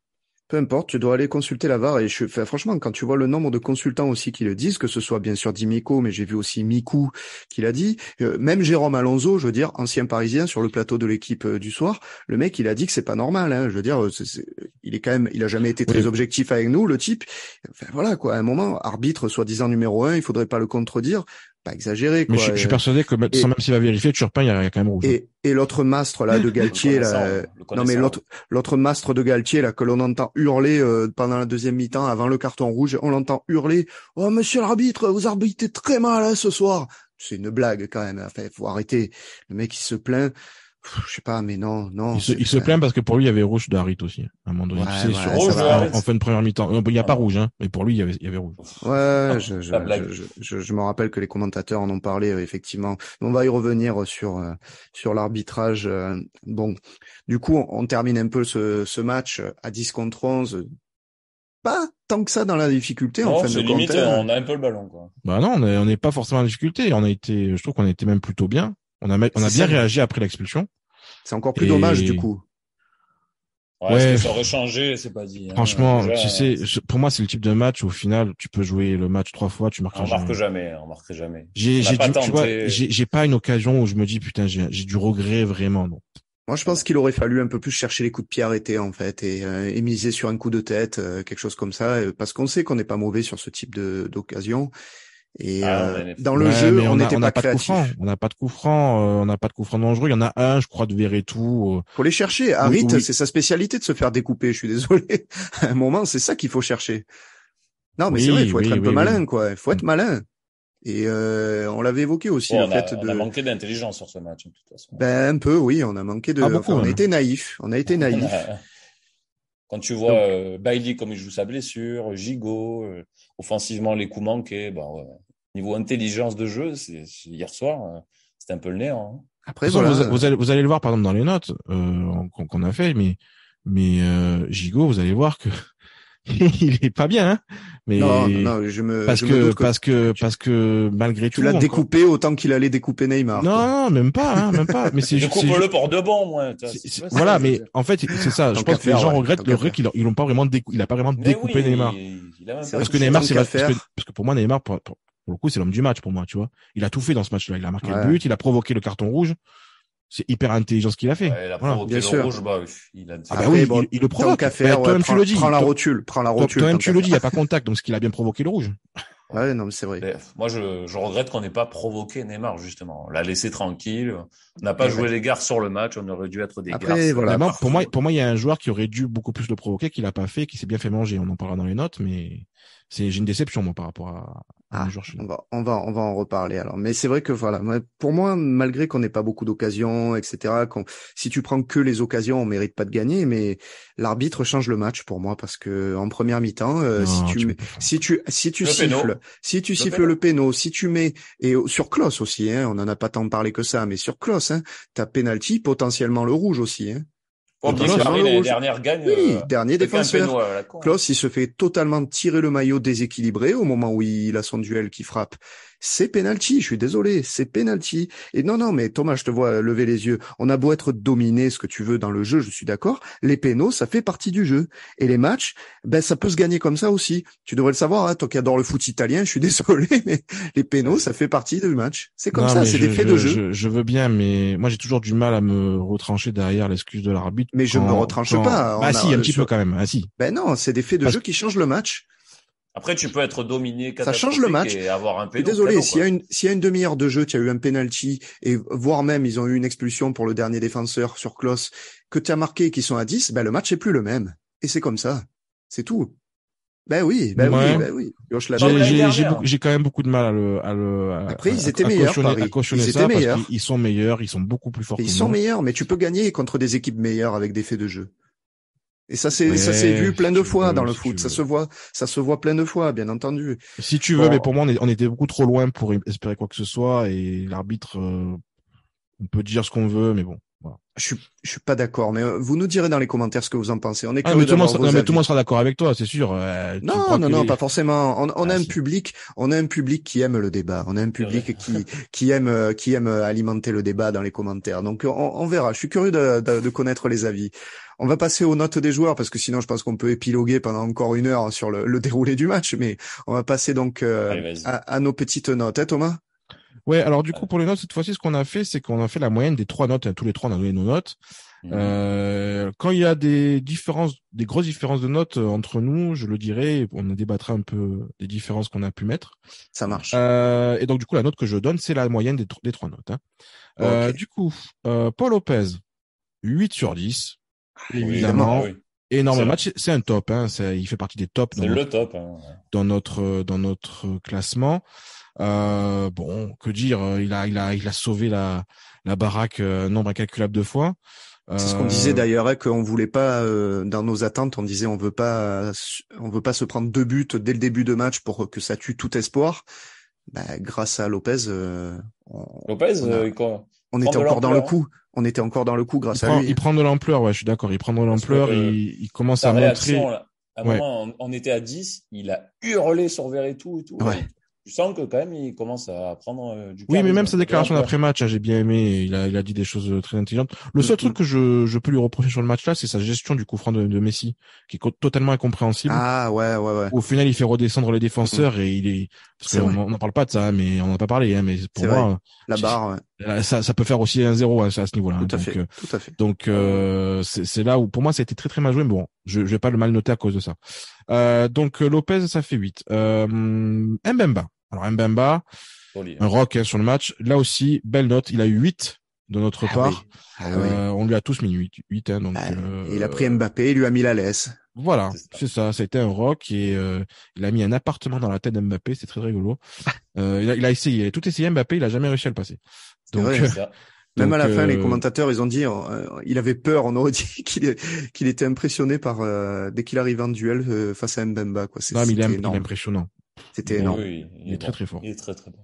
peu importe, tu dois aller consulter la VAR. Et je, franchement, quand tu vois le nombre de consultants aussi qui le disent, que ce soit bien sûr Dimico, mais j'ai vu aussi Miku qui l'a dit, euh, même Jérôme Alonso, je veux dire, ancien Parisien sur le plateau de l'équipe euh, du soir, le mec, il a dit que c'est pas normal. Hein, je veux dire, euh, il est quand même, il a jamais été très objectif avec nous, le type. voilà quoi. À un moment, arbitre soi-disant numéro un, il faudrait pas le contredire pas exagéré. Quoi. Mais je, suis euh, persuadé que sans même s'il va vérifier, Turpin, il y a quand même rouge. Hein. Et, et l'autre mastre là de Galtier, là, euh, non mais l'autre l'autre mastre de Galtier là que l'on entend hurler euh, pendant la deuxième mi-temps avant le carton rouge, on l'entend hurler "Oh monsieur l'arbitre, vous arbitrez très mal hein, ce soir." C'est une blague quand même. Hein. Enfin, faut arrêter. Le mec il se plaint je sais pas, mais non, non. Il se, plaint parce que pour lui, il y avait rouge de aussi. un moment rouge, en, fin de première mi-temps. Euh, il n'y a pas rouge, hein, mais pour lui, il y avait, il y avait rouge. Ouais, je, me rappelle que les commentateurs en ont parlé, euh, effectivement. on va y revenir euh, sur, sur l'arbitrage. bon, du coup, on, termine un peu ce, ce match à 10 contre 11. Pas tant que ça dans la difficulté en fin de hein. on a un peu le ballon, quoi. Bah non, on n'est pas forcément en difficulté. On a été, je trouve qu'on a été même plutôt bien. On a, on a bien réagi après l'expulsion. C'est encore plus dommage du coup. Ouais, que Ça aurait changé, c'est pas dit. Hein. Franchement, tu sais, pour moi, c'est le type de match où, au final, tu peux jouer le match trois fois, tu marques on jamais. Marque jamais. Hein, on marque jamais, J'ai, j'ai, j'ai pas une occasion où je me dis putain, j'ai, du regret vraiment. Non. Moi, je pense qu'il aurait fallu un peu plus chercher les coups de pied arrêtés en fait et, euh, miser sur un coup de tête, euh, quelque chose comme ça, euh, parce qu'on sait qu'on n'est pas mauvais sur ce type d'occasion et ah, euh, dans le jeu, on n'était pas, pas On n'a pas de coup franc. on n'a pas de coup franc euh, dangereux. Il y en a un, je crois, de tout. Euh. Faut les chercher. Harit, ah, c'est sa spécialité de se faire découper. Je suis désolé. à un moment, c'est ça qu'il faut chercher. Non, mais c'est vrai, il faut être un peu malin, quoi. Il faut être mm. malin. Et on l'avait évoqué aussi oh, en a, fait de. On a manqué d'intelligence sur ce match, de toute façon. Ben un peu, oui. On a manqué de. Ah, on hein. était naïf. On a été naïf. Quand tu vois Donc... Bailey comme il joue sa blessure, Gigot offensivement, les coups manqués, bah, bon, niveau intelligence de jeu, c'est, hier soir, euh, c'était un peu le néant. Hein. Après, vous, allez, le voir, par exemple, dans les notes euh, qu'on, a fait, mais, mais euh, Gigot, vous allez voir que il est pas bien. Hein non, non, je me parce que, parce que parce que malgré tu tout, tu l'as découpé autant qu'il allait découper Neymar. Non, non, même pas, hein, même pas. Mais c'est je coupe le port de bon, moi. voilà, mais en fait, c'est ça. je pense que les gens regrettent le vrai qu'ils l'ont pas vraiment découpé, il a pas vraiment découpé Neymar. Parce que, Neymar, c'est parce, que, pour moi, Neymar, pour, le coup, c'est l'homme du match pour moi, tu vois. Il a tout fait dans ce match-là. Il a marqué le but, il a provoqué le carton rouge. C'est hyper intelligent ce qu'il a fait. il a provoqué bien Rouge, bah, il, a ah, ah bah bah oui, il, le provoque. Bah, Toi-même tu le dis. Prends la rotule. Prends la rotule. Toi-même tu le dis. Il n'y a pas contact, donc ce qu'il a bien provoqué le rouge. Ouais, non, mais c'est vrai. moi, je, je regrette qu'on n'ait pas provoqué Neymar, justement. On l'a laissé tranquille. On n'a pas joué les gars sur le match. On aurait dû être des Après, Voilà. pour moi, pour moi, il y a un joueur qui aurait dû beaucoup plus le provoquer, qu'il n'a pas fait, qui s'est bien fait manger. On en parlera dans les notes, mais c'est, j'ai une déception, moi, par rapport à, ah, on va, on va, on va en reparler alors. Mais c'est vrai que voilà, pour moi, malgré qu'on n'ait pas beaucoup d'occasions, etc., si tu prends que les occasions, on mérite pas de gagner. Mais l'arbitre change le match pour moi parce que en première mi-temps, euh, si, tu, si tu, si tu, siffles, si tu le siffles péno. le si tu mets et sur Klos aussi, hein, on n'en a pas tant parlé que ça, mais sur Klos, hein, t'as penalty potentiellement le rouge aussi. Hein gagne. Oui, euh, dernier défenseur. Klaus, il se fait totalement tirer le maillot déséquilibré au moment où il a son duel qui frappe c'est penalty. Je suis désolé, c'est penalty. Et non, non, mais Thomas, je te vois lever les yeux. On a beau être dominé, ce que tu veux dans le jeu, je suis d'accord. Les pénaux, ça fait partie du jeu. Et les matchs, ben ça peut se gagner comme ça aussi. Tu devrais le savoir, hein, toi qui adore le foot italien. Je suis désolé, mais les pénaux, ça fait partie du match. C'est comme ça, c'est des faits de jeu. Je, veux bien, mais moi j'ai toujours du mal à me retrancher derrière l'excuse de l'arbitre. Mais je ne me retranche pas. Ah si, un petit peu quand même. Ah si. Ben non, c'est des faits de jeu qui changent le match. Après, tu peux être dominé. Ça change le match. Désolé, s'il y a une, y a une demi-heure de jeu, tu as eu un penalty et voire même ils ont eu une expulsion pour le dernier défenseur sur Klos que tu as marqué qu'ils sont à 10, ben, le match est plus le même. Et c'est comme ça. C'est tout. Ben oui, ben oui, ben oui. J'ai quand même beaucoup de mal à le, à Après, ils étaient meilleurs. ça ils, ils sont meilleurs, ils sont beaucoup plus forts. Ils sont meilleurs, mais tu peux gagner contre des équipes meilleures avec des faits de jeu. Et ça c'est ça s'est vu plein de fois dans le foot. Ça se voit, ça se voit plein de fois, bien entendu. Si tu veux, mais pour moi on, est, on, était beaucoup trop loin pour espérer quoi que ce soit et l'arbitre, euh, on peut dire ce qu'on veut, mais bon. Je suis je suis pas d'accord, mais euh, vous nous direz dans les commentaires ce que vous en pensez. On est ah, tout, le monde sera d'accord avec toi, c'est sûr. Euh, non, non, non, pas forcément. On, on ah, a un public, on a un public qui aime le débat. On a un public qui qui aime qui aime alimenter le débat dans les commentaires. Donc on, on verra. Je suis curieux de, de connaître les avis. On va passer aux notes des joueurs parce que sinon je pense qu'on peut épiloguer pendant encore une heure sur le, déroulé du match, mais on va passer donc euh, à, nos petites notes, hein, Thomas. Ouais, alors du euh. coup pour les notes cette fois-ci, ce qu'on a fait, c'est qu'on a fait la moyenne des trois notes. Hein, tous les trois, on a donné nos notes. Mmh. Euh, quand il y a des différences, des grosses différences de notes entre nous, je le dirai, on débattra un peu des différences qu'on a pu mettre. Ça marche. et donc du coup, la note que je donne, c'est la moyenne des, trois notes. Hein. du coup, Paul Lopez, 8 sur 10 évidemment. Énorme match, c'est un top. Hein. il fait partie des tops. le top hein, dans notre dans notre classement. Euh, bon, que dire hein. Il a il a il a sauvé la la baraque euh, nombre incalculable de fois. C'est ce qu'on disait euh, d'ailleurs, hein, qu'on voulait pas dans nos attentes, on disait on veut pas, on veut pas se prendre deux buts dès le début de match pour que ça tue tout espoir. Bah, grâce à Lopez, Lopez, quoi on était encore dans le coup. On était encore dans le coup grâce à lui. Il prend de l'ampleur, ouais, je suis d'accord. Il prend de l'ampleur, euh, il, il, commence à montrer. à un moment, on, était à 10, il a hurlé sur Verre et tout. Ouais. Tu sens que quand même, il commence à prendre euh, du Oui, mais même sa déclaration d'après-match, hein, j'ai bien aimé. Il a, il a dit des choses euh, très intelligentes. Le seul mm-hmm. truc que je, je peux lui reprocher sur le match-là, c'est sa gestion du coup franc de, de, Messi, qui est totalement incompréhensible. Ah ouais, ouais, ouais. Au final, il fait redescendre les défenseurs mm. et il est. Parce qu'on on n'en parle pas de ça, hein, mais on n'en a pas parlé. Hein, mais pour moi, la barre. Euh, ça, ça peut faire aussi un zéro à, à ce niveau-là. Hein. Tout, fait, euh, tout fait. Donc euh, c'est là où pour moi ça a été très très mal joué, mais bon, je, je vais pas le mal noter à cause de ça. Euh, donc Lopez, ça fait 8. Euh, Mbemba. Alors Mbemba, un rock hein, sur le match. Là aussi, belle note, il a eu 8 de notre ah part. Ah on lui a tous mis 8. 8 hein, donc, ah, il a pris Mbappé, il lui a mis la laisse. Voilà, c'est ça. C'était un rock et il a mis un appartement dans la tête d'Mbappé. C'est très rigolo. Euh, il, a, il, a, essayé, il a tout essayé Mbappé, il a jamais réussi à le passer. Euh, même à la fin, les euh, commentateurs, ils ont dit, euh, il avait peur. On aurait dit qu'il était impressionné par dès qu'il arrivait en duel face à Mbemba. Quoi. non, mais il est, impressionnant. C'était énorme. il, est, très très fort. Il est très très bon.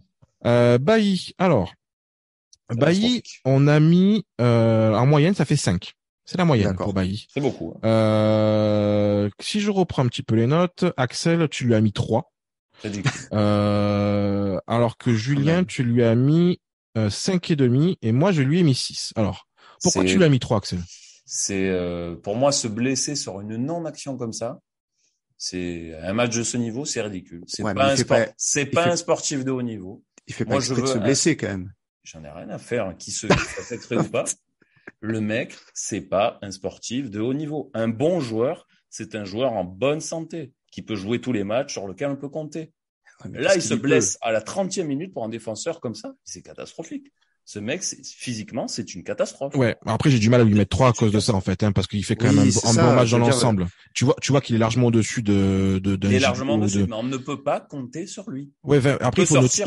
Euh, Bailly, alors ah, Bailly, on a mis en moyenne, ça fait 5. C'est la moyenne pour Bailly. C'est beaucoup. Hein. si je reprends un petit peu les notes, Axel, tu lui as mis 3. alors que Julien, tu lui as mis euh, et demi et moi je lui ai mis 6. Alors, pourquoi tu l'as mis 3, Axel C'est euh, pour moi se blesser sur une non-action comme ça. C'est un match de ce niveau, c'est ridicule. C'est pas, un, sportif de haut niveau. Il fait pas moi, de se blesser quand même. J'en ai rien à faire, hein, qui se blesserait ou pas. Le mec, c'est pas un sportif de haut niveau. Un bon joueur, c'est un joueur en bonne santé qui peut jouer tous les matchs sur lequel on peut compter. Là, il se blesse euh, à la 30e minute pour un défenseur comme ça. C'est catastrophique. Ce mec, physiquement, c'est une catastrophe. Ouais. Après, j'ai du mal à lui mettre trois à cause de ça, en fait, hein, parce qu'il fait quand même un, bon match dans l'ensemble. Tu vois, tu vois qu'il est largement au-dessus de, de, Il est largement au-dessus, mais on ne peut pas compter sur lui. Ouais. après, il faut, noter,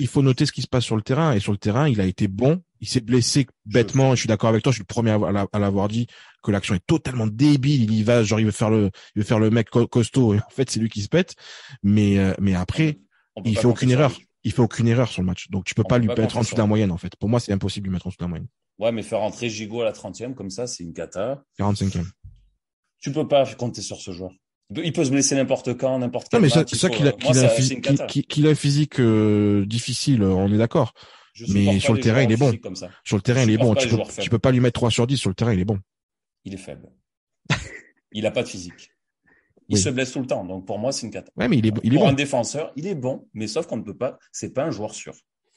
il faut noter ce qui se passe sur le terrain. Et sur le terrain, il a été bon, il s'est blessé bêtement. Je suis d'accord avec toi. Je suis le premier à l'avoir dit que l'action est totalement débile. Il y va, genre il veut faire le, il veut faire le mec costaud. Et en fait, c'est lui qui se pète. Mais euh, mais après, il fait aucune erreur. Il fait aucune erreur sur le match. Donc tu peux pas lui mettre en dessous de la moyenne en fait. Pour moi, c'est impossible de lui mettre en dessous de la moyenne. Ouais, mais faire entrer Gigot à la 30e comme ça, c'est une cata. 45e. Tu peux pas compter sur ce joueur. Il peut se blesser n'importe quand, n'importe quand. Non, mais ça, ça qu'il a, a, un physique euh, difficile, euh, on est d'accord. Mais sur le terrain, il est bon. Sur le terrain, il est bon. Tu peux, tu peux pas lui mettre 3 sur 10 sur le terrain, il est bon il est faible. il n'a pas de physique. Il se blesse tout le temps. Donc pour moi, c'est une catastrophe. mais il est, pour un défenseur, il est bon, mais sauf qu'on ne peut pas. C'est pas un joueur sûr.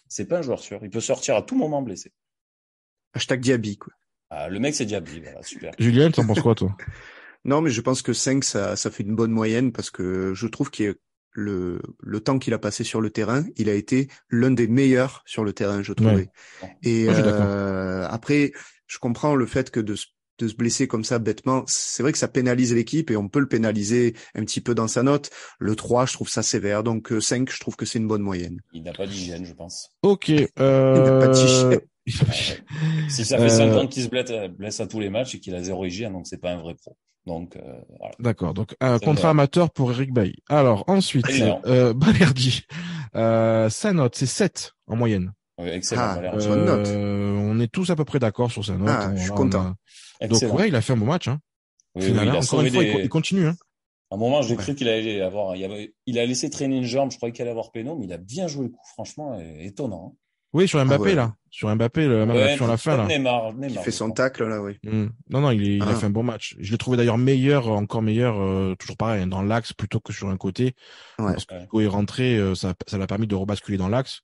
C'est pas un joueur sûr. Il peut sortir à tout moment blessé. Hashtag Diaby, quoi. Ah, le mec, c'est Diaby. super. Julien, t'en penses quoi, toi Non, mais je pense que 5, ça, ça fait une bonne moyenne parce que je trouve que le, le temps qu'il a passé sur le terrain, il a été l'un des meilleurs sur le terrain, je trouvais. Et ah, euh, après, je comprends le fait que de se de se blesser comme ça bêtement, c'est vrai que ça pénalise l'équipe et on peut le pénaliser un petit peu dans sa note. Le 3, je trouve ça sévère. Donc 5, euh, je trouve que c'est une bonne moyenne. Il n'a pas d'hygiène, je pense. Ok. Euh, il n'a pas de si ça fait 5 euh, ans qu'il se blesse, à tous les matchs et qu'il a zéro hygiène, donc c'est pas un vrai pro. Donc voilà. D'accord. Donc un contrat amateur pour Eric Bay Alors ensuite, euh, Balerdi, sa note c'est 7 en moyenne. excellent. Ah, on est tous à peu près d'accord sur sa note. Ah, je suis content. Donc ouais, il a fait un bon match. Hein. hein. encore une fois, il continue. Hein. À un moment, j'ai cru qu'il allait avoir. Il, a laissé traîner une jambe. Je croyais qu'il allait avoir Péno, mais il a bien joué le coup. Franchement, étonnant. Hein. Oui, sur Mbappé ah là, sur Mbappé, le, sur la fin là. Neymar, il fait son tacle là, oui. Mm. Non, non, il, a ah. fait un bon match. Je l'ai trouvé d'ailleurs meilleur, encore meilleur, euh, toujours pareil, hein, dans l'axe plutôt que sur un côté. Ouais. Parce que quand il est rentré, euh, ça, ça l'a permis de rebasculer dans l'axe.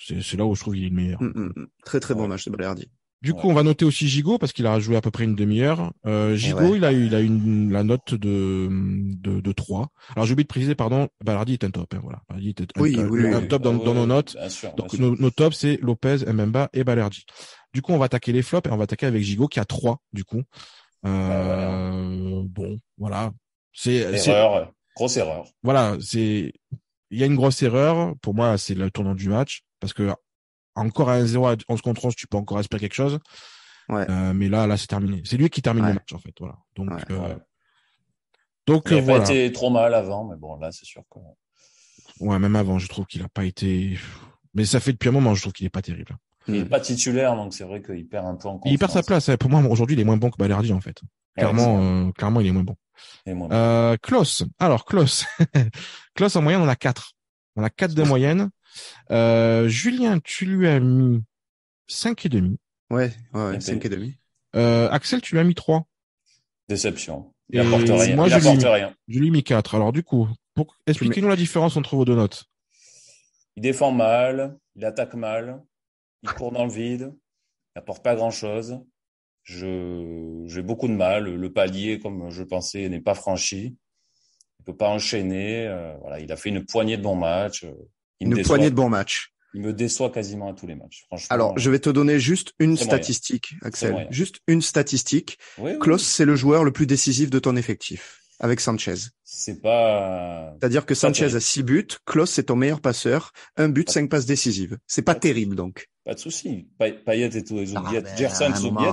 C'est là où je trouve qu'il est le meilleur. Mm, mm, très très bon match de Balerdi. Du coup, on va noter aussi Gigot parce qu'il a joué à peu près une demi-heure. Euh, eh Gigot, il a eu, il a une la note de de, de 3. Alors j'ai oublié de préciser, pardon, Balardi est un top. Hein, voilà, Balardi est un, oui, un top dans, nos notes. Donc Nos, nos, tops c'est Lopez, Mbemba et Balardi. Du coup, on va attaquer les flops et on va attaquer avec Gigot qui a 3 du coup. Euh, ah, bon, voilà, c'est erreur, grosse erreur. Voilà, c'est il y a une grosse erreur. Pour moi, c'est le tournant du match parce que encore un 1-0 à 11 contre 11, tu peux encore espérer quelque chose. Ouais. Euh, mais là, là, c'est terminé. C'est lui qui termine le match, en fait. Voilà. Donc, euh, donc il a euh, pas été trop mal avant, mais bon, là, c'est sûr que. Ouais, même avant, je trouve qu'il n'a pas été. Mais ça fait depuis un moment, je trouve qu'il est pas terrible. Il n'est mm. pas titulaire, donc c'est vrai qu'il perd un peu en Il perd sa place. Eh, pour moi, aujourd'hui, il est moins bon que Balerdi, en fait. Clairement, clairement, il est moins bon. Est moins Klaus. Alors, Klaus. Klaus, en moyenne, on a 4. On a 4 de moyenne. Euh, Julien, tu lui as mis cinq et demi. Ouais, ouais, cinq et demi. Euh, Axel, tu lui as mis 3 Déception. Il n'apporte rien. Moi, Il je, apporte lui, rien. je lui ai mis quatre. Alors du coup, expliquez-nous la différence entre vos deux notes. Il défend mal, il attaque mal, il court dans le vide, il n'apporte pas grand-chose. Je, j'ai beaucoup de mal. Le palier, comme je pensais, n'est pas franchi. Il peut pas enchaîner. Euh, voilà, il a fait une poignée de bons matchs. Il une poignée de bons matchs. Il me déçoit quasiment à tous les matchs, franchement. Alors, je vais te donner juste une statistique, Axel. Juste une statistique. Oui, Klaus, c'est le joueur le plus décisif de ton effectif avec Sanchez. C'est pas. C'est-à-dire que Sanchez a six buts, Klaus c'est ton meilleur passeur, un but, cinq passes décisives. C'est pas, terrible donc. Pas de souci. Payet et tout, ah, ben, Gerson,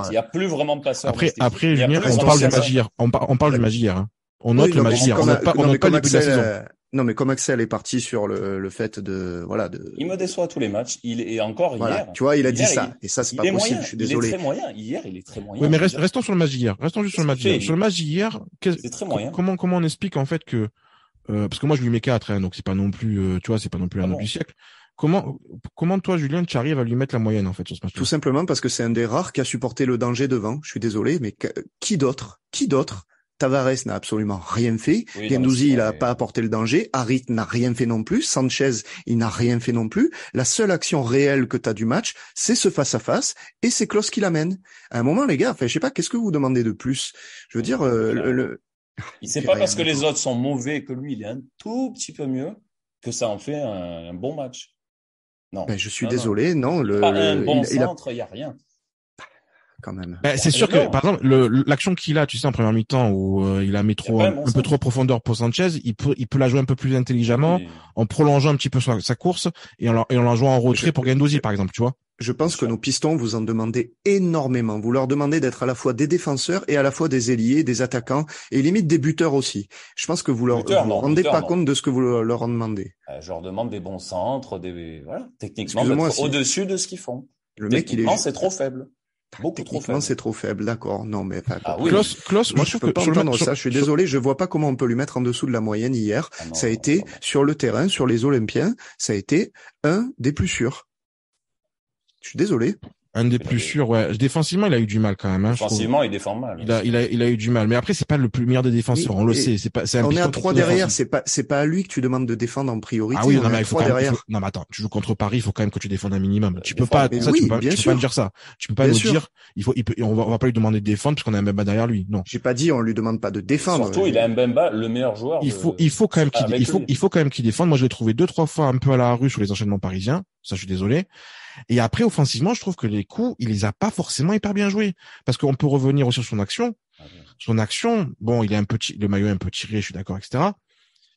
il y a plus vraiment de passeurs. Après, après, on, parle de magie. On, parle du magie. Hein. On note le magie. On note pas, on note pas les la euh, non, mais comme Axel est parti sur le, le fait de voilà de. Il me déçoit tous les matchs. Il est encore hier. Tu vois, il a dit ça et ça c'est pas possible. Je suis désolé. Il est très moyen. Hier, il est très moyen. Oui, mais restons sur le match d'hier. Restons juste sur le match d'hier. Sur le match d'hier, comment comment on explique en fait que euh, parce que moi je lui mets 4 hein, donc c'est pas non plus euh, tu vois c'est pas non plus un du ah siècle. Comment, comment toi, Julien, tu arrives à lui mettre la moyenne en fait sur ce match Tout simplement parce que c'est un des rares qui a supporté le danger devant. Je suis désolé, mais qui d'autre, qui d'autre Tavares n'a absolument rien fait. Oui, il n'a pas apporté le danger. Harit n'a rien fait non plus. Sanchez, il n'a rien fait non plus. La seule action réelle que tu as du match, c'est ce face-à-face et c'est Klaus qui l'amène. À un moment, les gars, enfin, je sais pas, qu'est-ce que vous demandez de plus Je veux dire, c'est euh, pas parce que les autres sont mauvais que lui, il est un tout petit peu mieux, que ça en fait un, bon match. Non. Ben, je suis désolé, non. le, pas un bon il, centre, il a rien quand ben, c'est ah, sûr que, par exemple, l'action qu'il a, tu sais, en première mi-temps où euh, il a mis trop, un, peu trop profondeur pour Sanchez, il peut, il peut la jouer un peu plus intelligemment en prolongeant un petit peu sa, course et en, et en la jouant en retrait pour Gendouzi, par exemple, tu vois. Je pense que nos pistons vous en demandez énormément. Vous leur demandez d'être à la fois des défenseurs et à la fois des ailiers, des attaquants et limite des buteurs aussi. Je pense que vous leur vous rendez pas compte de ce que vous leur en demandez. Euh, je leur demande des bons centres, des voilà, techniquement au-dessus de ce qu'ils font. Le mec, il est c'est trop faible c'est trop faible, d'accord. Non, mais pas. Ah moi, je, ne peux pas entendre ça. Je suis désolé, je vois pas comment on peut lui mettre en dessous de la moyenne hier. Ah ça a été sur le terrain, sur les Olympiens, ça a été un des plus sûrs. Je suis désolé. Un des plus sûrs, ouais. Défensivement, il a eu du mal quand même. Hein, Défensivement, il défend mal. Il a, il a, il a eu du mal. Mais après, c'est pas le plus meilleur des défenseurs. on le sait. C'est pas. c'est un on est à trois derrière. C'est pas, c'est pas à lui que tu demandes de défendre en priorité. Ah oui, non, mais il faut quand derrière. non, mais attends. Tu joues contre Paris, il faut quand même que tu défendes un minimum. Tu euh, peux pas, ça, tu peux, tu peux pas me dire ça. Tu peux pas bien nous dire. Il faut, il peut, on va, pas lui demander de défendre parce qu'on a un Mbemba derrière lui. Non. J'ai pas dit, on lui demande pas de défendre. Surtout, il a Mbemba, le meilleur joueur. Il faut, il faut quand même qu'il, ah, il faut, il faut quand même qu'il défende. Moi, je l'ai trouvé deux, trois fois un peu à la rue sur les enchaînements parisiens. Ça, je suis désolé. Et après, offensivement, je trouve que les coups, il les a pas forcément hyper bien joués. Parce qu'on peut revenir sur son action. Ah son action, bon, il est un petit le maillot est un peu tiré, je suis d'accord, etc.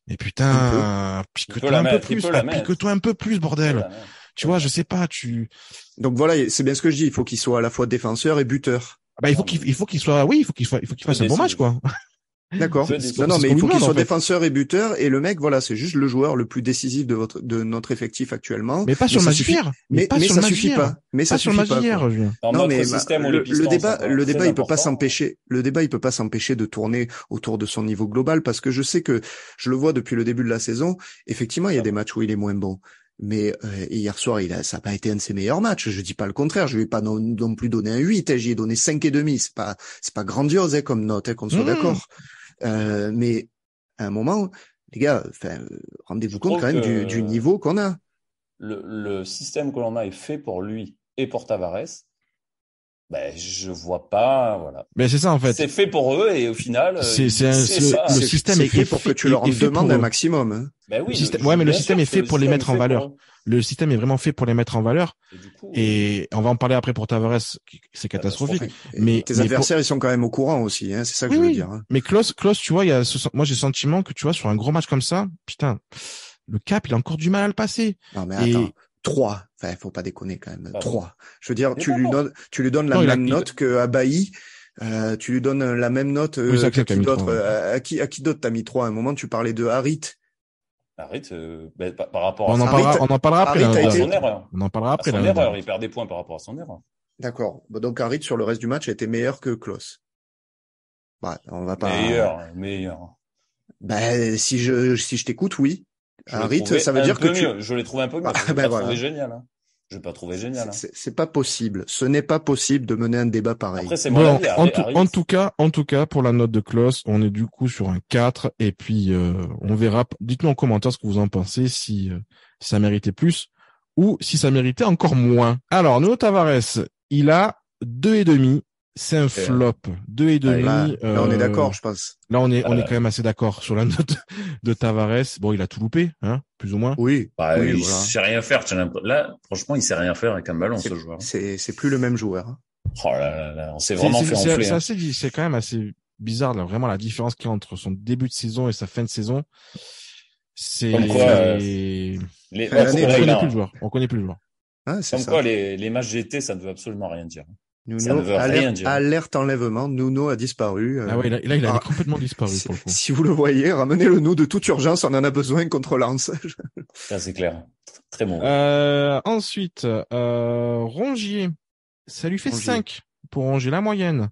Mais putain, pique-toi un peu plus, pique un peu plus, bordel. Tu vois, je sais pas, tu. Donc voilà, c'est bien ce que je dis. Il faut qu'il soit à la fois défenseur et buteur. Bah, il faut qu'il, faut qu'il soit, oui, il faut qu'il il faut qu'il fasse un bon match, quoi. D'accord. Non, non, mais il faut qu'il soit défenseur et buteur. Et le mec, voilà, c'est juste le joueur le plus décisif de votre, de notre effectif actuellement. Mais pas sur le match Mais, ça suffit pas. Mais ça suffit pas. mais le, débat, le débat, il peut pas s'empêcher. Le débat, il peut pas s'empêcher de tourner autour de son niveau global parce que je sais que je le vois depuis le début de la saison. Effectivement, il y a ah des matchs où il est moins bon mais euh, hier soir, il a, ça n'a pas été un de ses meilleurs matchs. Je dis pas le contraire. Je lui ai pas non, plus donné un 8. Hein. J'y ai donné cinq et demi. C'est pas, c'est pas grandiose hein, comme note, hein, qu'on soit mmh. d'accord. Euh, mais à un moment, les gars, rendez-vous compte quand même du, du niveau qu'on a. Le, le système que l'on a est fait pour lui et pour Tavares ben je vois pas voilà mais ben, c'est ça en fait c'est fait pour eux et au final euh, c'est c'est le, système est, fait pour que tu leur en demandes un maximum hein. ben oui ouais mais le système est fait pour les mettre en valeur le système est vraiment fait pour les mettre en valeur et, on va en parler après pour Tavares c'est catastrophique mais tes adversaires ils sont quand même au courant aussi hein, c'est ça que je veux dire hein. mais Klaus Klaus tu vois il y a ce... moi j'ai le sentiment que tu vois sur un gros match comme ça putain le cap, il a encore du mal à le passer. Non, mais attends. 3. Enfin, il faut pas déconner quand même. 3. Je veux dire, tu lui, donnes, tu lui donnes la même note que Abayi, Euh, tu lui donnes la même note euh, que qui d'autre. Euh, à, qui, à qui d'autre t'as mis 3 À un moment, tu parlais de Harit. Harit, euh, ben, par rapport à on en parlera, on en parlera après. Harit a été... son hein. erreur. On en parlera après. À son erreur, il perd des points par rapport à son erreur. D'accord. Donc Harit sur le reste du match a été meilleur que Klaus. Bah, on va pas. Meilleur, meilleur. Bah, si je si je t'écoute, oui. Je un ça veut dire que tu... Je l'ai trouvé un peu mieux. je l'ai pas trouvé génial. Je pas génial. C'est, pas possible. Ce n'est pas possible de mener un débat pareil. en, tout, cas, en tout cas, pour la note de Klaus, on est du coup sur un 4 et puis euh, on verra. Dites-nous en commentaire ce que vous en pensez, euh, si ça méritait plus ou si ça méritait encore moins. Alors, Nuno Tavares, il a deux et demi c'est un flop. Deux et demi. Là, on est d'accord, euh, je pense. Là, on est, on est euh. quand même assez d'accord sur la note de Tavares. Bon, il a tout loupé, hein, plus ou moins. Oui. Bah, il sait rien faire. Là, franchement, il sait rien faire avec un ballon, ce joueur. C'est, c'est plus le même joueur. Hein. Oh là là, là on s'est vraiment fait enfler. C'est hein. c'est quand même assez bizarre, vraiment la différence qu'il y a entre son début de saison et sa fin de saison. C'est euh, on, connaît, plus le joueur. On connaît plus le joueur. comme quoi, les, les matchs GT ça ne veut absolument rien dire alerte, enlèvement, Nuno a disparu. Euh. Ah ouais, là, il a ah, complètement disparu Si vous le voyez, ramenez-le nous de toute urgence, on en a besoin contre Lance. ça c'est clair, très bon. Euh, ensuite, euh, Rongier, ça lui fait 5 pour Rongier, la moyenne.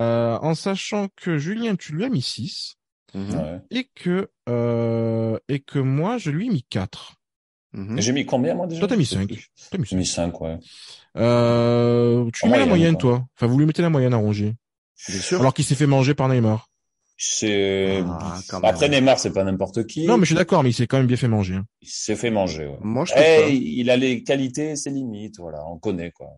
Euh, en sachant que Julien, tu lui as mis 6 mhm. et que euh, et que moi, je lui ai mis 4. Mhm. J'ai mis combien, moi, déjà Toi, t'as mis 5. T'as mis Euh, tu lui mets la moyenne, toi. Enfin, vous lui mettez la moyenne à ronger sûr. Alors qu'il s'est fait manger par Neymar. C'est ah, euh, après Neymar, c'est pas n'importe qui. Non, mais je suis d'accord, mais il s'est quand même bien fait manger. Hein. Il s'est fait manger. Ouais. Moi, je eh, il a les qualités, ses limites, voilà, on connaît quoi.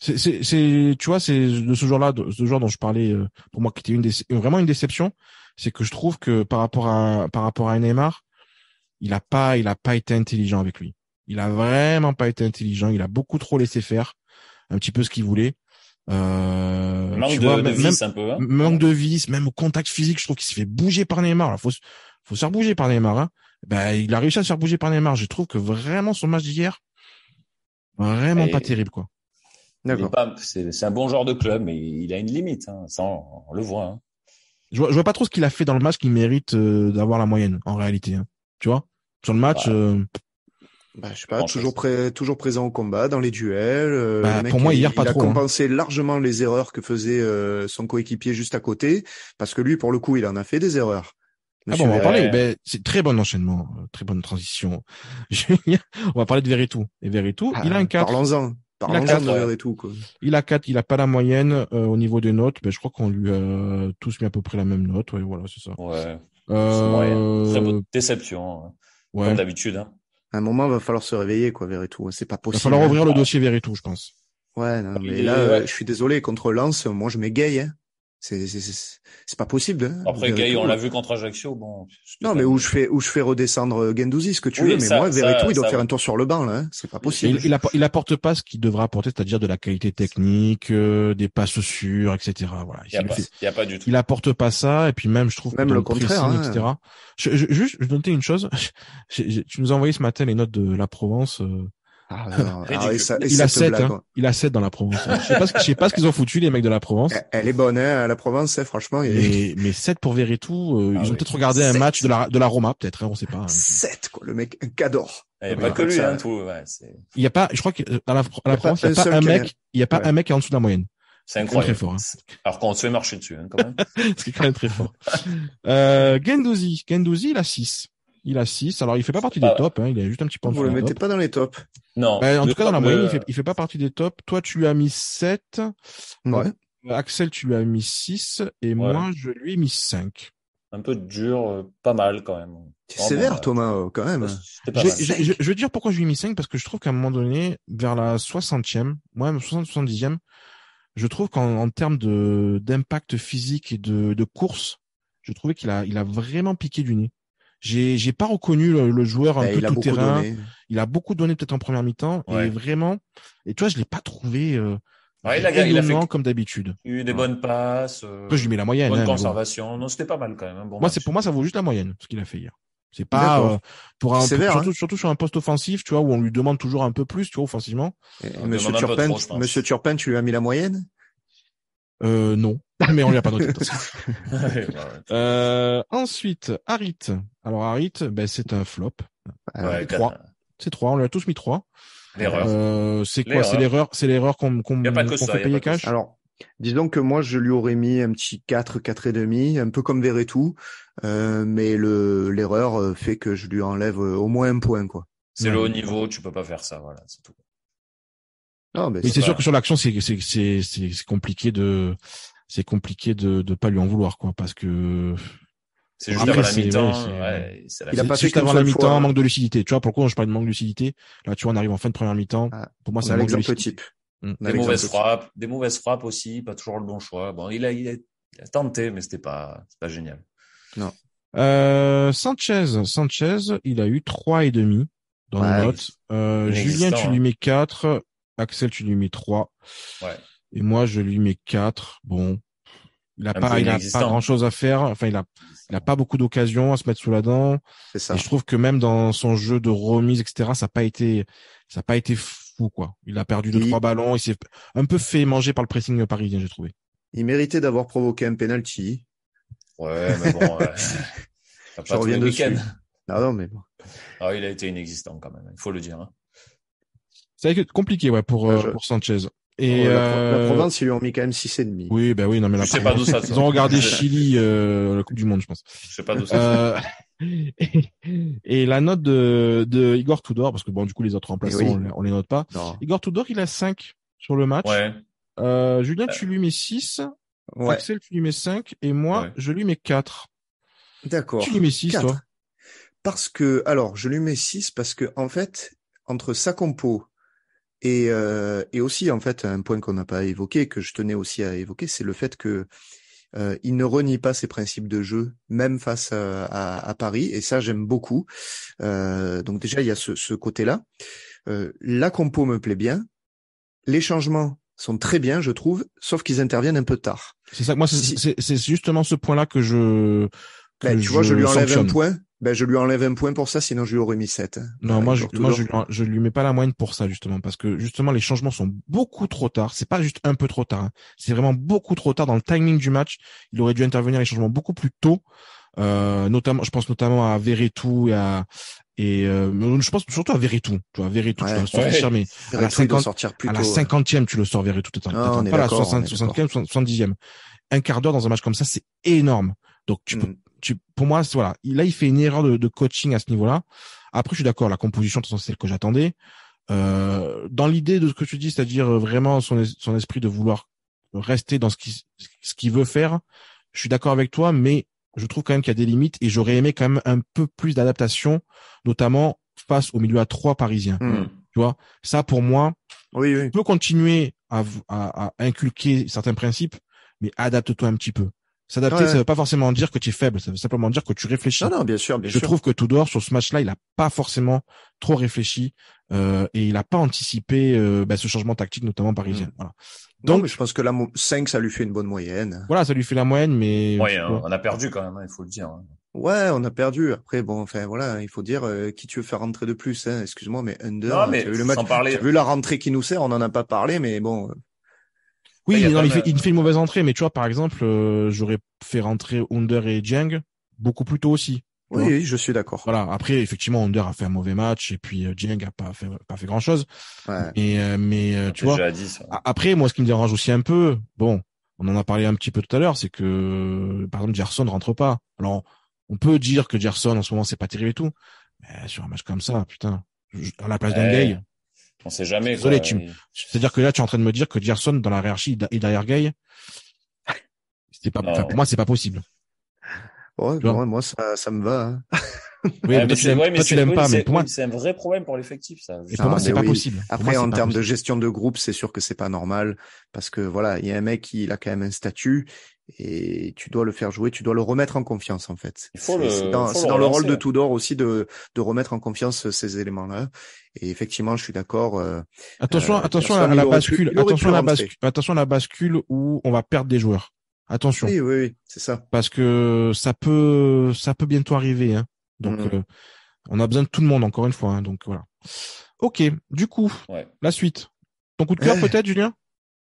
C'est, c'est, tu vois, c'est de ce genre-là, de ce genre dont je parlais, euh, pour moi, qui était une vraiment une déception, c'est que je trouve que par rapport à par rapport à Neymar, il a pas, il a pas été intelligent avec lui. Il a vraiment pas été intelligent. Il a beaucoup trop laissé faire un petit peu ce qu'il voulait. Euh, manque de, vice vis un peu. Hein. Manque de vis, même au contact physique, je trouve qu'il se fait bouger par Neymar. Il faut, faut se faire bouger par Neymar. Hein. Ben, il a réussi à se faire bouger par Neymar. Je trouve que vraiment son match d'hier, vraiment pas terrible, quoi. C'est un bon genre de club, mais il a une limite. Hein. Ça, on, le voit. Hein. Je, vois. vois pas trop ce qu'il a fait dans le match qui mérite euh, d'avoir la moyenne, en réalité. Hein. Tu vois sur le match. Bah, euh... Bah, je sais pas, toujours, prêt toujours présent au combat, dans les duels. Euh, bah, pour moi, il, hier, pas trop. Il a hein. compensé largement les erreurs que faisait euh, son coéquipier juste à côté, parce que lui, pour le coup, il en a fait des erreurs. ah bon, on va parler. Ben, c'est très bon enchaînement, euh, très bonne transition. on va parler de Veretout. Et Veretout, ah, il a un 4. Parlons-en. Parlons-en de Veretout. Il a 4, il a pas la moyenne au niveau des notes. Mais ben, je crois qu'on lui a tous mis à peu près la même note. Ouais, voilà, c'est ça. Ouais. Euh, très bonne déception. Hein ouais. d'habitude. Hein. À un moment, il va falloir se réveiller, quoi, Veretout. C'est pas possible. Il va falloir hein. ouvrir le ah. dossier Veretout, je pense. Ouais, non, ah, mais là, je suis désolé, contre Lance, moi, je m'égaye. Hein. C'est c'est pas possible. Hein, Après Gay, on l'a vu contre Ajaccio, bon. Non, mais où je fais où je fais redescendre euh, Gendouzi, ce que tu veux, mais moi Veretout, il doit faire un tour sur le banc là, hein. c'est pas possible. Il, il, pas ce qu'il devra apporter, c'est-à-dire de la qualité technique, euh, des passes sûres, etc. Voilà. Il, y a, pas, du tout. Il apporte pas ça, et puis même je trouve même le contraire, hein. etc. Je, je, juste, je notais une chose. tu nous as envoyé ce matin les notes de la Provence. Euh, il, a 7, il a 7 dans la Provence. Je sais pas, pas ce qu'ils ont foutu les mecs de la Provence. Elle est bonne hein, la Provence, hein, franchement. mais 7 pour tout. tout euh, ah ils ont peut-être regardé un match de la de la Roma peut-être, hein, on sait pas. 7 hein. quoi, le mec cador. Il n'y a pas hein, tout. il a pas, je crois que dans euh, la, la il n'y a pas un mec, il y a pas un mec qui est en dessous de la moyenne. C'est incroyable. Très fort, hein. Alors qu'on se fait marcher dessus, hein, quand même. est quand même très fort. euh, Gendouzi, Gendouzi, il a 6. Il a 6. Alors, il fait pas partie des tops. Hein. Il a juste un petit peu Vous le mettez pas dans les tops. Non. Bah, en tout cas, dans la moyenne, il, euh, fait, fait pas partie des tops. Toi, tu lui as mis 7. Ouais. Euh, Axel, tu lui as mis 6. Et moi, je lui ai mis 5. Un peu dur, euh, pas mal quand même. C'est sévère, Thomas, quand même. Je, veux dire pourquoi je lui ai mis 5, parce que je trouve qu'à un moment donné, vers la 60e, moi-même 60-70e, je trouve qu'en termes de d'impact physique et de, de course, je trouvais qu'il a, il a vraiment piqué du nez j'ai j'ai pas reconnu le, joueur un eh, peu tout terrain. Il a beaucoup donné peut-être en première mi-temps et vraiment. Et toi, je l'ai pas trouvé. Euh, ouais, il, a, il a fait comme d'habitude. Eu des bonnes passes. Euh, je lui mets la moyenne. Bonne hein, conservation. Non, c'était pas mal quand même. bon moi, c'est pour moi, ça vaut juste la moyenne ce qu'il a fait hier. C'est pas euh, pour un surtout, hein. surtout sur un poste offensif, tu vois, où on lui demande toujours un peu plus, tu vois, offensivement. Monsieur Turpin, Monsieur Turpin, tu lui as mis la moyenne euh, Non, mais on lui a pas noté. euh, ensuite, Harit, alors Harit, ben, c'est un flop. Euh, c'est trois. on a tous mis trois. L'erreur. Euh, c'est quoi C'est l'erreur, c'est l'erreur qu'on qu'on qu fait payer cash. Alors, disons que moi je lui aurais mis un petit 4, 4 et demi, un peu comme Verretou, euh, mais le l'erreur euh, fait que je lui enlève au moins un point quoi. C'est le haut niveau, tu peux pas faire ça, voilà, c'est tout. Non, mais c'est sûr que sur l'action c'est c'est c'est c'est compliqué de c'est compliqué de de pas lui en vouloir quoi parce que c'est juste avant la mi-temps. Ouais, il hein. a pas fait juste avant la mi-temps, manque de lucidité. Tu vois, pourquoi je parle de manque de lucidité Là, tu vois, on arrive en fin de première mi-temps. Ah. Pour moi, c'est un manque de type. Mm. Des mauvaises frappes, des mauvaises frappes aussi, pas toujours le bon choix. Bon, il a, il a tenté, mais c'était pas, pas génial. Non. Euh, Sanchez, Sanchez, il a eu trois et demi dans le les Euh, Julien, tu hein. lui mets 4. Axel, tu lui mets 3. Ouais. Et moi, je lui mets 4. Bon, il n'a pas, a pas grand chose à faire. Enfin, il n'a il a pas beaucoup d'occasions à se mettre sous la dent. Et je trouve que même dans son jeu de remise, etc., ça n'a pas été, ça a pas été fou, quoi. Il a perdu deux, trois ballons. Il s'est un peu fait manger par le pressing parisien, j'ai trouvé. Il méritait d'avoir provoqué un penalty. Ouais, mais bon, ça pas Non, non, mais ah, il a été inexistant quand même. Il faut le dire. C'est hein. compliqué, ouais, pour, euh, pour Sanchez. Et la, euh, province, ils lui ont mis quand même 6,5. Oui, ben oui, non, mais la je sais pas d'où ça Ils ont regardé Chili, euh, la Coupe du Monde, je pense. Je sais pas d'où ça euh, et, et, la note de, de Igor Tudor, parce que bon, du coup, les autres remplaçants, on, on, les note pas. Igor Tudor, il a 5 sur le match. Ouais. Euh, Julien, tu lui mets 6. Axel, tu lui mets 5. Et moi, je lui mets 4. D'accord. Tu lui mets 6, toi. Parce que, alors, je lui mets 6 parce que, en fait, entre sa compo et, euh, et aussi, en fait, un point qu'on n'a pas évoqué, que je tenais aussi à évoquer, c'est le fait que euh, il ne renie pas ses principes de jeu, même face à, à, Paris. Et ça, j'aime beaucoup. Euh, donc déjà, il y a ce, ce côté-là. Euh, la compo me plaît bien. Les changements sont très bien, je trouve, sauf qu'ils interviennent un peu tard. C'est ça, moi, c'est justement ce point-là que je... Ben, tu vois, je lui enlève un point ben, je lui enlève un point pour ça, sinon je lui aurais mis 7. Hein. Non, moi, je, moi je, lui mets pas la moyenne pour ça, justement, parce que justement, les changements sont beaucoup trop tard. C'est pas juste un peu trop tard. Hein. C'est vraiment beaucoup trop tard dans le timing du match. Il aurait dû intervenir les changements beaucoup plus tôt. Euh, notamment, je pense notamment à Verretou et à, et euh, je pense surtout à Verretou. Tu vois, Verretou, tu dois sortir, à la, 50, à la e tu le sors Verretou. T'attends pas la 60, soixante e 70e. Un quart d'heure dans un match comme ça, c'est énorme. Donc, tu mm. peux pour moi, voilà, là il fait une erreur de, coaching à ce niveau-là. Après, je suis d'accord, la composition, de c'est celle que j'attendais. Euh, dans l'idée de ce que tu dis, c'est-à-dire euh, vraiment son, son esprit de vouloir rester dans ce qu'il ce veut faire, je suis d'accord avec toi, mais je trouve quand même qu'il y a des limites et j'aurais aimé quand même un peu plus d'adaptation, notamment face au milieu à trois parisiens. Hmm. Tu vois, ça pour moi, oui, tu peux continuer à, à inculquer certains principes, mais adapte-toi un petit peu. S'adapter, ça veut pas forcément dire que tu es faible, ça veut simplement dire que tu réfléchis. Non, non, bien sûr, bien Je trouve que Tudor sur ce match-là, il a pas forcément trop réfléchi euh, et il a pas anticipé euh, bah, ce changement tactique, notamment parisien. Hmm. Donc, je pense que la 5, ça lui fait une bonne moyenne. Voilà, ça lui fait la moyenne, mais. Ouais, hein, on a perdu quand même, hein, il faut le dire. Hein. Ouais, on a perdu. Après, bon, enfin voilà, il faut dire euh, qui tu veux faire rentrer de plus. Excuse-moi, mais Under. Non, mais as vu parler... vu la rentrée qui nous sert. On en a pas parlé, mais bon. Oui, non, il, fait, fait, une mauvaise entrée, mais tu vois, par exemple, euh, j'aurais fait rentrer Under et Jiang beaucoup plus tôt aussi. Oui, je suis d'accord. Voilà. Après, effectivement, Under a fait un mauvais match et puis euh, Jeng a pas fait pas fait grand chose. Ouais. mais euh, euh, tu vois. après, moi, ce qui me dérange aussi un peu, bon, on en a parlé un petit peu tout à l'heure, c'est que par exemple, Gerson ne rentre pas. Alors, on peut dire que Gerson en ce moment c'est pas terrible et tout, mais sur un match comme ça, putain, à la place d'un gay, on sait jamais. Désolé, tu... c'est-à-dire que là, tu es en train de me dire que Gerson dans la hiérarchie est derrière Gay. C'est pas, pour moi, c'est pas possible. Ouais, moi, ça, ça me va. Hein. Oui, mais, tu c'est pas, mais c'est un vrai problème pour l'effectif, ça. Et pour moi, ah, c'est pas possible. Après, en termes de gestion de groupe, c'est sûr que c'est pas normal parce que voilà, il y a un mec qui, il a quand même un statut, et tu dois le faire jouer, tu dois le remettre en confiance en fait. C'est dans, le, rôle de hein. Tudor aussi de, de remettre en confiance ces éléments-là. Et effectivement, je suis d'accord. Euh, attention, attention à la bascule, attention à la bascule, attention la bascule où on va perdre des joueurs. Attention. Oui, oui, oui c'est ça. Parce que ça peut, ça peut bientôt arriver. Hein. Donc, mm. euh, on a besoin de tout le monde encore une fois. Hein. Donc voilà. Ok. Du coup, la suite. Ton coup de cœur euh. peut-être, Julien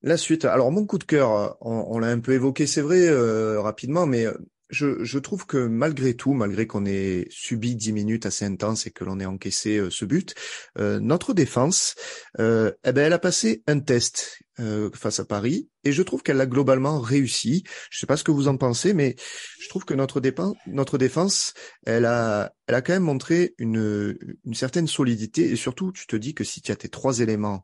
la suite. Alors mon coup de cœur, on, l'a un peu évoqué, c'est vrai, euh, rapidement, mais euh, je, je, trouve que malgré tout, malgré qu'on ait subi dix minutes assez intenses et que l'on ait encaissé euh, ce but, notre défense, eh ben, elle a passé un test face à Paris et je trouve qu'elle l'a globalement réussi. Je ne sais pas ce que vous en pensez, mais je trouve que notre, notre défense, elle a, elle a quand même montré une, une certaine solidité et surtout, tu te dis que si tu as tes trois éléments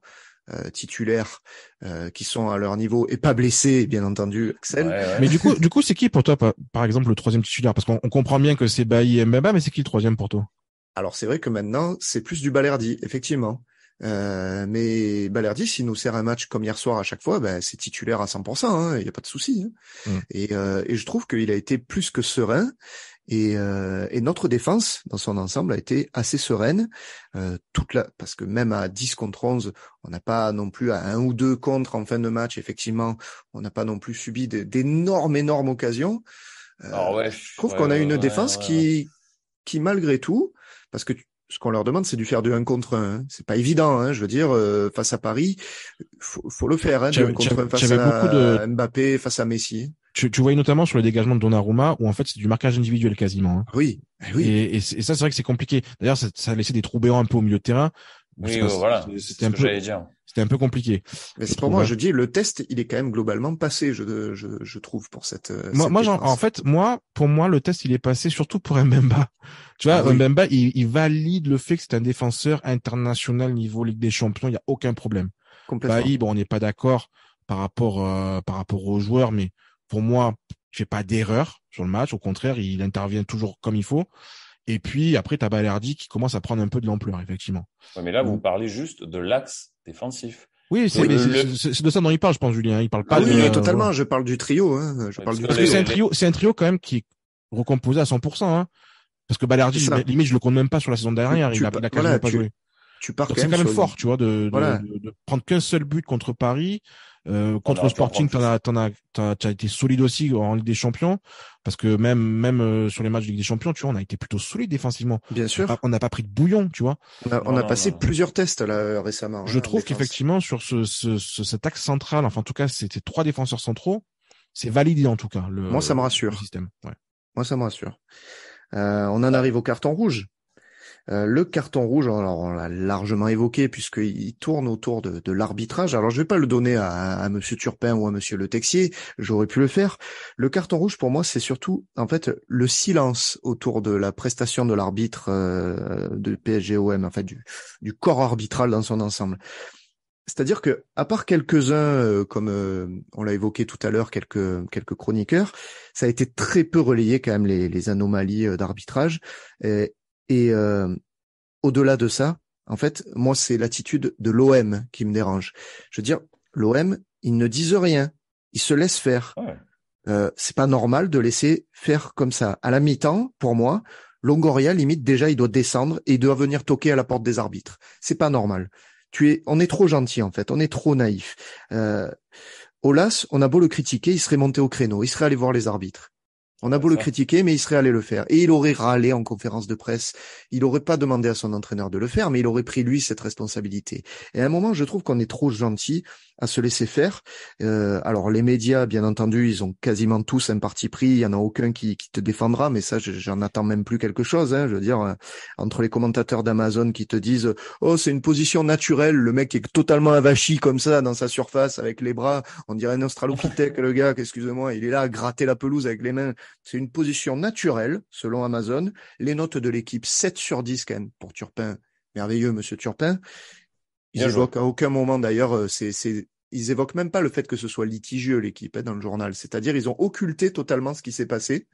euh, titulaires euh, qui sont à leur niveau et pas blessés, bien entendu, Axel. Mais du coup, du coup, c'est qui pour toi, par exemple, le troisième titulaire Parce qu'on comprend bien que c'est Bailly et Mbemba, mais c'est qui le troisième pour toi Alors c'est vrai que maintenant, c'est plus du Balerdi, effectivement. Euh, mais Balerdi, s'il nous sert un match comme hier soir à chaque fois, ben, c'est titulaire à 100%, hein, il n'y a pas de souci. Hein. Mm. Et, et, je trouve qu'il a été plus que serein. Et, euh, et, notre défense, dans son ensemble, a été assez sereine. Euh, toute la, parce que même à 10 contre 11, on n'a pas non plus à un ou deux contre en fin de match. Effectivement, on n'a pas non plus subi d'énormes, énormes occasions. Euh, ah ouais, je trouve qu'on a une défense qui, qui malgré tout, parce que ce qu'on leur demande, c'est du faire du 1 contre 1. Hein. C'est pas évident, hein. je veux dire, face à Paris, faut, faut le faire, hein, contre face à de... Mbappé, face à Messi. Tu, tu voyais notamment sur le dégagement de Donnarumma où en fait c'est du marquage individuel quasiment. Hein. Oui, oui. Et, et, ça c'est vrai que c'est compliqué. D'ailleurs ça, ça a laissé des trous béants un peu au milieu de terrain. Oui, voilà. C'était un peu, c'était un peu compliqué. Mais pour moi, je dis, le test, il est quand même globalement passé, je, je, je trouve, pour cette. Moi, moi en fait, moi, pour moi, le test, il est passé surtout pour Mbemba. Tu vois, ah Mbemba, il, il, valide le fait que c'est un défenseur international niveau Ligue des Champions. Il n'y a aucun problème. Complètement. Bah, il, bon, on n'est pas d'accord par rapport euh, par rapport aux joueurs, mais pour moi, il fait pas d'erreur sur le match. Au contraire, il intervient toujours comme il faut. Et puis après, tu as Balerdi qui commence à prendre un peu de l'ampleur, effectivement. Ouais, mais là, vous parlez juste de l'axe défensif. Oui, c'est de ça dont il parle, je pense, Julien. Il parle pas. Ah oui, totalement. je parle du trio. Hein. Je parle du C'est un trio, c'est un trio quand même qui est recomposé à 100%. Hein. Parce que Balerdi, limite, je le compte même pas sur la saison dernière. il, a, il a pas joué. Tu pars. C'est quand même, fort, tu vois, de, de, de prendre qu'un seul but contre Paris, euh, contre le Sporting, tu as, as, été solide aussi en Ligue des Champions, parce que même, même euh, sur les matchs de Ligue des Champions, tu vois, on a été plutôt solide défensivement. Bien sûr. On n'a pas pris de bouillon, tu vois. On a, passé plusieurs tests là récemment. Hein, Je trouve qu'effectivement sur ce, ce, cet axe central, enfin en tout cas, c'était trois défenseurs centraux. C'est validé en tout cas. Le, Moi, ça me rassure. système. Moi, ça me rassure. Euh, on en bah. arrive au carton rouge. Euh, le carton rouge, alors on l'a largement évoqué puisqu'il tourne autour de, l'arbitrage. Alors je vais pas le donner à, à Monsieur Turpin ou à Monsieur Le Texier, j'aurais pu le faire. Le carton rouge pour moi, c'est surtout en fait le silence autour de la prestation de l'arbitre euh, de PSGOM, en fait du, du corps arbitral dans son ensemble. C'est-à-dire que, à part quelques-uns, euh, comme euh, on l'a évoqué tout à l'heure, quelques quelques chroniqueurs, ça a été très peu relayé quand même les, anomalies d'arbitrage. Et euh, au-delà de ça, en fait, moi, c'est l'attitude de l'OM qui me dérange. Je veux dire, l'OM, ils ne disent rien, ils se laissent faire. Euh, c'est pas normal de laisser faire comme ça. À la mi-temps, pour moi, Longoria limite déjà, il doit descendre et il doit venir toquer à la porte des arbitres. C'est pas normal. Tu es, on est trop gentil en fait, on est trop naïf. Euh, on a beau le critiquer, il serait monté au créneau, il serait allé voir les arbitres. On a beau le critiquer, mais il serait allé le faire. Et il aurait râlé en conférence de presse. Il n'aurait pas demandé à son entraîneur de le faire, mais il aurait pris lui cette responsabilité. Et à un moment, je trouve qu'on est trop gentil à se laisser faire. Euh, alors les médias, bien entendu, ils ont quasiment tous un parti pris. Il y en a aucun qui, te défendra, mais ça, j'en attends même plus quelque chose. Hein. Je veux dire, euh, entre les commentateurs d'Amazon qui te disent, oh, c'est une position naturelle, le mec est totalement avachi comme ça dans sa surface avec les bras, on dirait un Australopithèque, le gars. Excusez-moi, il est là à gratter la pelouse avec les mains. C'est une position naturelle, selon Amazon. Les notes de l'équipe, 7 sur 10 quand pour Turpin. Merveilleux, monsieur Turpin. Ils évoquent à aucun moment d'ailleurs, euh, ils évoquent même pas le fait que ce soit litigieux l'équipe hein, dans le journal. C'est-à-dire, ils ont occulté totalement ce qui s'est passé.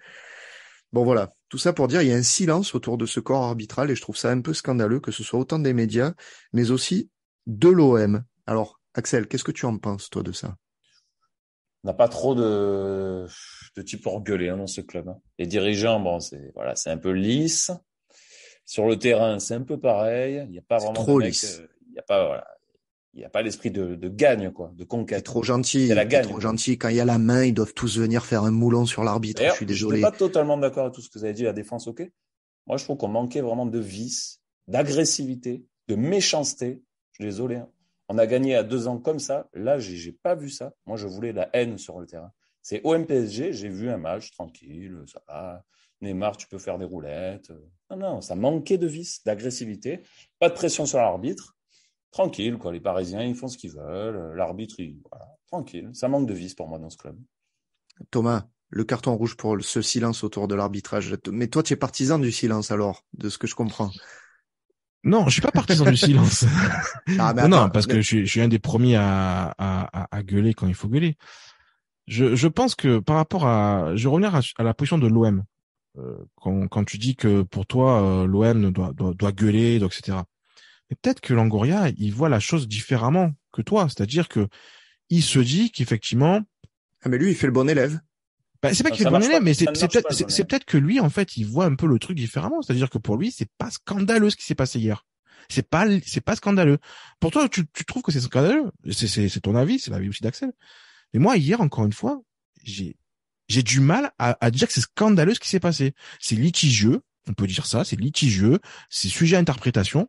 Bon voilà, tout ça pour dire il y a un silence autour de ce corps arbitral et je trouve ça un peu scandaleux que ce soit autant des médias, mais aussi de l'OM. Alors Axel, qu'est-ce que tu en penses toi de ça n'a pas trop de, de type orgueulé hein, dans ce club. Hein. Les dirigeants, bon, c'est voilà, c'est un peu lisse. Sur le terrain, c'est un peu pareil. Il n'y a pas vraiment trop lisse. Euh, il n'y a pas voilà, il n'y a pas l'esprit de, de, gagne, quoi, de conquête. Trop gentil. La gagne, trop gentil. Quand il y a la main, ils doivent tous venir faire un moulon sur l'arbitre. Je suis désolé. Je suis pas totalement d'accord avec tout ce que vous avez dit. La défense, ok. Moi, je trouve qu'on manquait vraiment de vice, d'agressivité, de méchanceté. Je suis désolé. Hein. On a gagné à deux ans comme ça. Là, j'ai pas vu ça. Moi, je voulais la haine sur le terrain. C'est OM-PSG, j'ai vu un match tranquille, ça va. Neymar, tu peux faire des roulettes. Non, non, ça manquait de vice, d'agressivité. Pas de pression sur l'arbitre. Tranquille, quoi. Les Parisiens, ils font ce qu'ils veulent. L'arbitre, tranquille. Ça manque de vice pour moi dans ce club. Thomas, le carton rouge pour ce silence autour de l'arbitrage. Mais toi, tu es partisan du silence alors, de ce que je comprends. Non, je suis pas dans le silence. Ah, non, parce que je suis, je un des premiers à, à, à, gueuler quand il faut gueuler. Je, je pense que par rapport à, je reviens à, la position de l'OM. Euh, quand, quand tu dis que pour toi euh, l'OM doit, doit, doit gueuler, etc. Mais peut-être que Langoria, il voit la chose différemment que toi, c'est-à-dire que il se dit qu'effectivement. Ah mais lui, il fait le bon élève. Bah, c'est pas qu'il est bon mais c'est peut-être que lui, en fait, il voit un peu le truc différemment. C'est-à-dire que pour lui, c'est pas scandaleux ce qui s'est passé hier. C'est pas, c'est pas scandaleux. Pour toi, tu, tu trouves que c'est scandaleux C'est ton avis, c'est l'avis aussi d'Axel. Mais moi, hier, encore une fois, j'ai, j'ai du mal à, dire que c'est scandaleux ce qui s'est passé. C'est litigieux, on peut dire ça. C'est litigieux, c'est sujet à interprétation,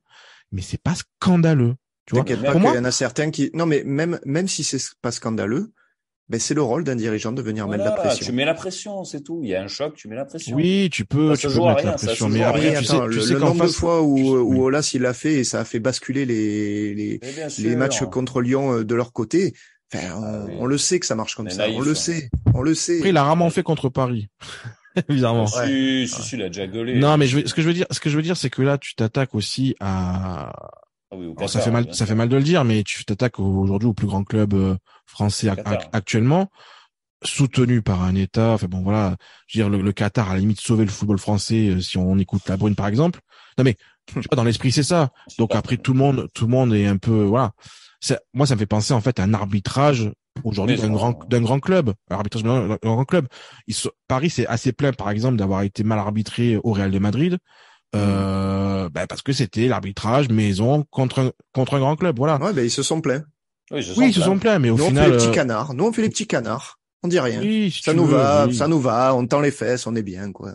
mais c'est pas scandaleux. Tu vois Pour moi, il y en a certains qui, non, mais même, même si c'est pas scandaleux, mais ben, c'est le rôle d'un dirigeant de venir mettre la pression. Tu mets la pression, c'est tout. Il y a un choc, tu mets la pression. Oui, tu peux, tu peux mettre la pression. Mais tu sais, le, nombre de fois où, où Olas il l'a fait et ça a fait basculer les les, les matchs contre Lyon euh, de leur côté. Ah on, le sait que ça marche comme ça. on le hein. sait, on le sait. Après, il a rarement fait contre Paris. Évidemment. Ah, si, si, si, il a déjà gueulé. Non, hein. mais je ce que je veux dire, ce que je veux dire, c'est que là, tu t'attaques aussi à. Ah ça fait mal, ça fait mal de le dire, mais tu t'attaques aujourd'hui au plus grand club euh, français actuellement, soutenu par un État. Enfin bon, voilà, je dire le, Qatar à la limite sauver le football français euh, si on, écoute la Brune par exemple. Non mais je sais pas, dans l'esprit c'est ça. Donc après tout le monde, tout le monde est un peu voilà. moi ça me fait penser en fait à un arbitrage aujourd'hui d'un grand d'un grand club un d'un grand club Paris c'est assez plein par exemple d'avoir été mal arbitré au Real de Madrid mm. euh, bah, parce que c'était l'arbitrage maison contre un, contre un grand club voilà ouais ben ils se sont plaints oui, ils se sont plaints, mais au nous, final. On fait les petits euh, canards. Nous, on fait les petits canards. On dit rien. Oui, ça nous va, ça nous va. On tend les fesses, on est bien, quoi.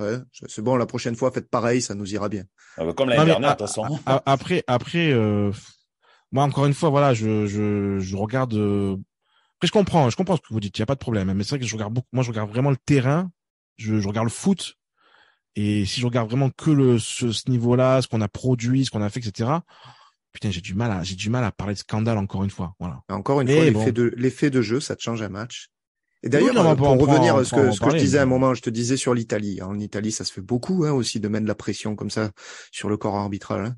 Ouais, c'est bon. La prochaine fois, faites pareil, ça nous ira bien. Ah bah, comme la dernière, de Après, après, euh, moi encore une fois, voilà, je je, je regarde. Euh, après, je comprends, je comprends ce que vous dites. Il y a pas de problème. Hein, mais c'est vrai que je regarde beaucoup. Moi, je regarde vraiment le terrain. Je, je regarde le foot. Et si je regarde vraiment que le ce, ce niveau-là, ce qu'on a produit, ce qu'on a fait, etc putain, j'ai du mal à, j'ai du mal à parler de scandale encore une fois. Voilà. Encore une fois, l'effet de, l'effet de jeu, ça te change un match. Et d'ailleurs, euh, pour revenir à ce, que, ce que, je disais à un moment, je te disais sur l'Italie. Hein. En Italie, ça se fait beaucoup hein, aussi de mettre de la pression comme ça sur le corps arbitral. Hein.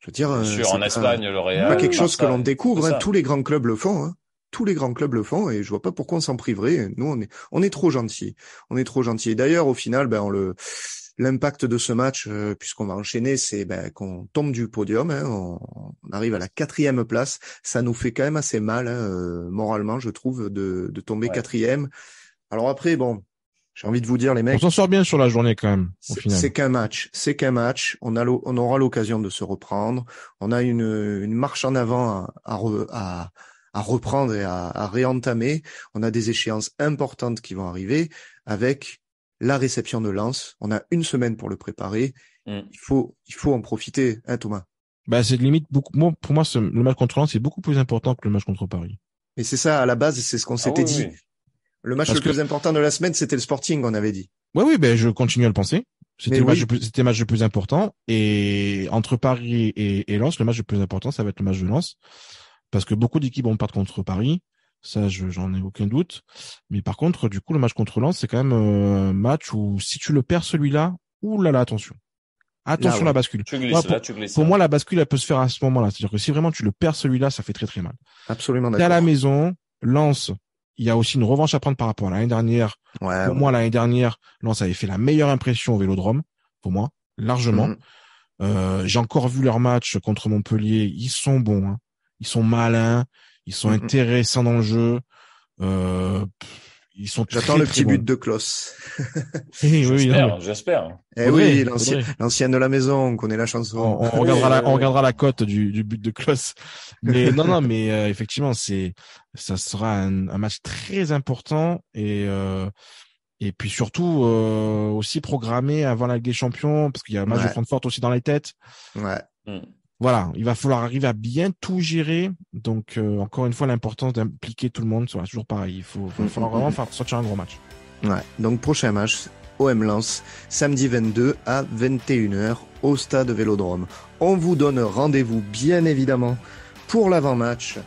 Je veux dire, euh, sur, en Espagne, le Real, pas quelque chose que l'on découvre. Hein, tous les grands clubs le font. Hein. Tous les grands clubs le font et je vois pas pourquoi on s'en priverait. Nous, on est, on est trop gentils. On est trop gentils. Et d'ailleurs, au final, ben on le L'impact de ce match, euh, puisqu'on va enchaîner, c'est ben, qu'on tombe du podium, hein, on, arrive à la quatrième place. Ça nous fait quand même assez mal, hein, euh, moralement, je trouve, de, de tomber quatrième. Alors après, bon, j'ai envie de vous dire, les mecs. On s'en sort bien sur la journée quand même. C'est qu'un match, c'est qu'un match. On, on aura l'occasion de se reprendre. On a une, une marche en avant à, à, à, reprendre et à réentamer. On a des échéances importantes qui vont arriver avec la réception de Lens. On a une semaine pour le préparer. Mm. Il faut, il faut en profiter, hein, Thomas. Bah, c'est limite beaucoup. pour moi, le match contre Lens est beaucoup plus important que le match contre Paris. Et c'est ça, à la base, c'est ce qu'on ah s'était dit. Le match le plus important de la semaine, c'était le Sporting, on avait dit. Oui, oui, ben je continue à le penser. C'était le, match le plus important. Et entre Paris et, et Lens, le match le plus important, ça va être le match de Lens. Parce que beaucoup d'équipes vont partir contre Paris. Ça, j'en ai aucun doute. Mais par contre, du coup, le match contre Lance, c'est quand même un euh, match où si tu le perds celui-là, oulala, là là, attention. Attention la bascule. pour, moi, la bascule, elle peut se faire à ce moment-là. C'est-à-dire que si vraiment tu le perds celui-là, ça fait très très mal. Absolument d'accord. à la maison, Lance. il y a aussi une revanche à prendre par rapport à l'année dernière. pour moi, l'année dernière, Lance avait fait la meilleure impression au Vélodrome, pour moi, largement. Mhm. Euh, j'ai encore vu leur match contre Montpellier. Ils sont bons, hein. ils sont malins, ils sont intéressants dans le jeu. Euh, ils sont J'attends le petit but de Klos. Eh j'espère, j'espère. Eh oui, l'ancienne de la maison, qu'on ait la chanson. On, regardera, la, on euh, regardera la cote du, du but de Klos. Mais non, non, mais euh, effectivement, c'est, ça sera un, un, match très important et euh, et puis surtout euh, aussi programmé avant la Ligue des Champions parce qu'il y a un match de Francfort aussi dans les têtes. Ouais. Mm voilà, il va falloir arriver à bien tout gérer. Donc, euh, encore une fois, l'importance d'impliquer tout le monde, c'est toujours pareil. Il faut, vraiment sortir un gros match. Ouais, donc prochain match, OM lance samedi 22 à 21h au stade Vélodrome. On vous donne rendez-vous, bien évidemment, pour l'avant-match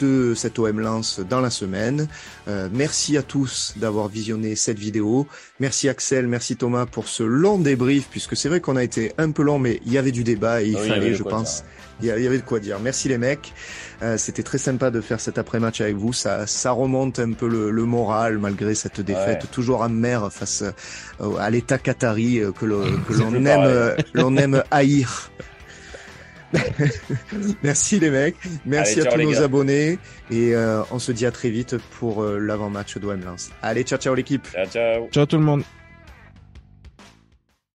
de cette OM Lance dans la semaine. Euh, merci à tous d'avoir visionné cette vidéo. Merci Axel, merci Thomas pour ce long débrief, puisque c'est vrai qu'on a été un peu long, mais il y avait du débat et il fallait, je pense, il y avait de quoi dire. Merci les mecs. Euh, c'était très sympa de faire cet après-match avec vous. Ça, ça remonte un peu le, moral malgré cette défaite toujours amère face euh, à l'état qatari que l'on aime, l'on aime haïr. Merci les mecs. Merci à tous nos abonnés. Et euh, on se dit à très vite pour euh, l'avant-match de Lens. Allez, ciao, ciao l'équipe. Ciao tout le monde.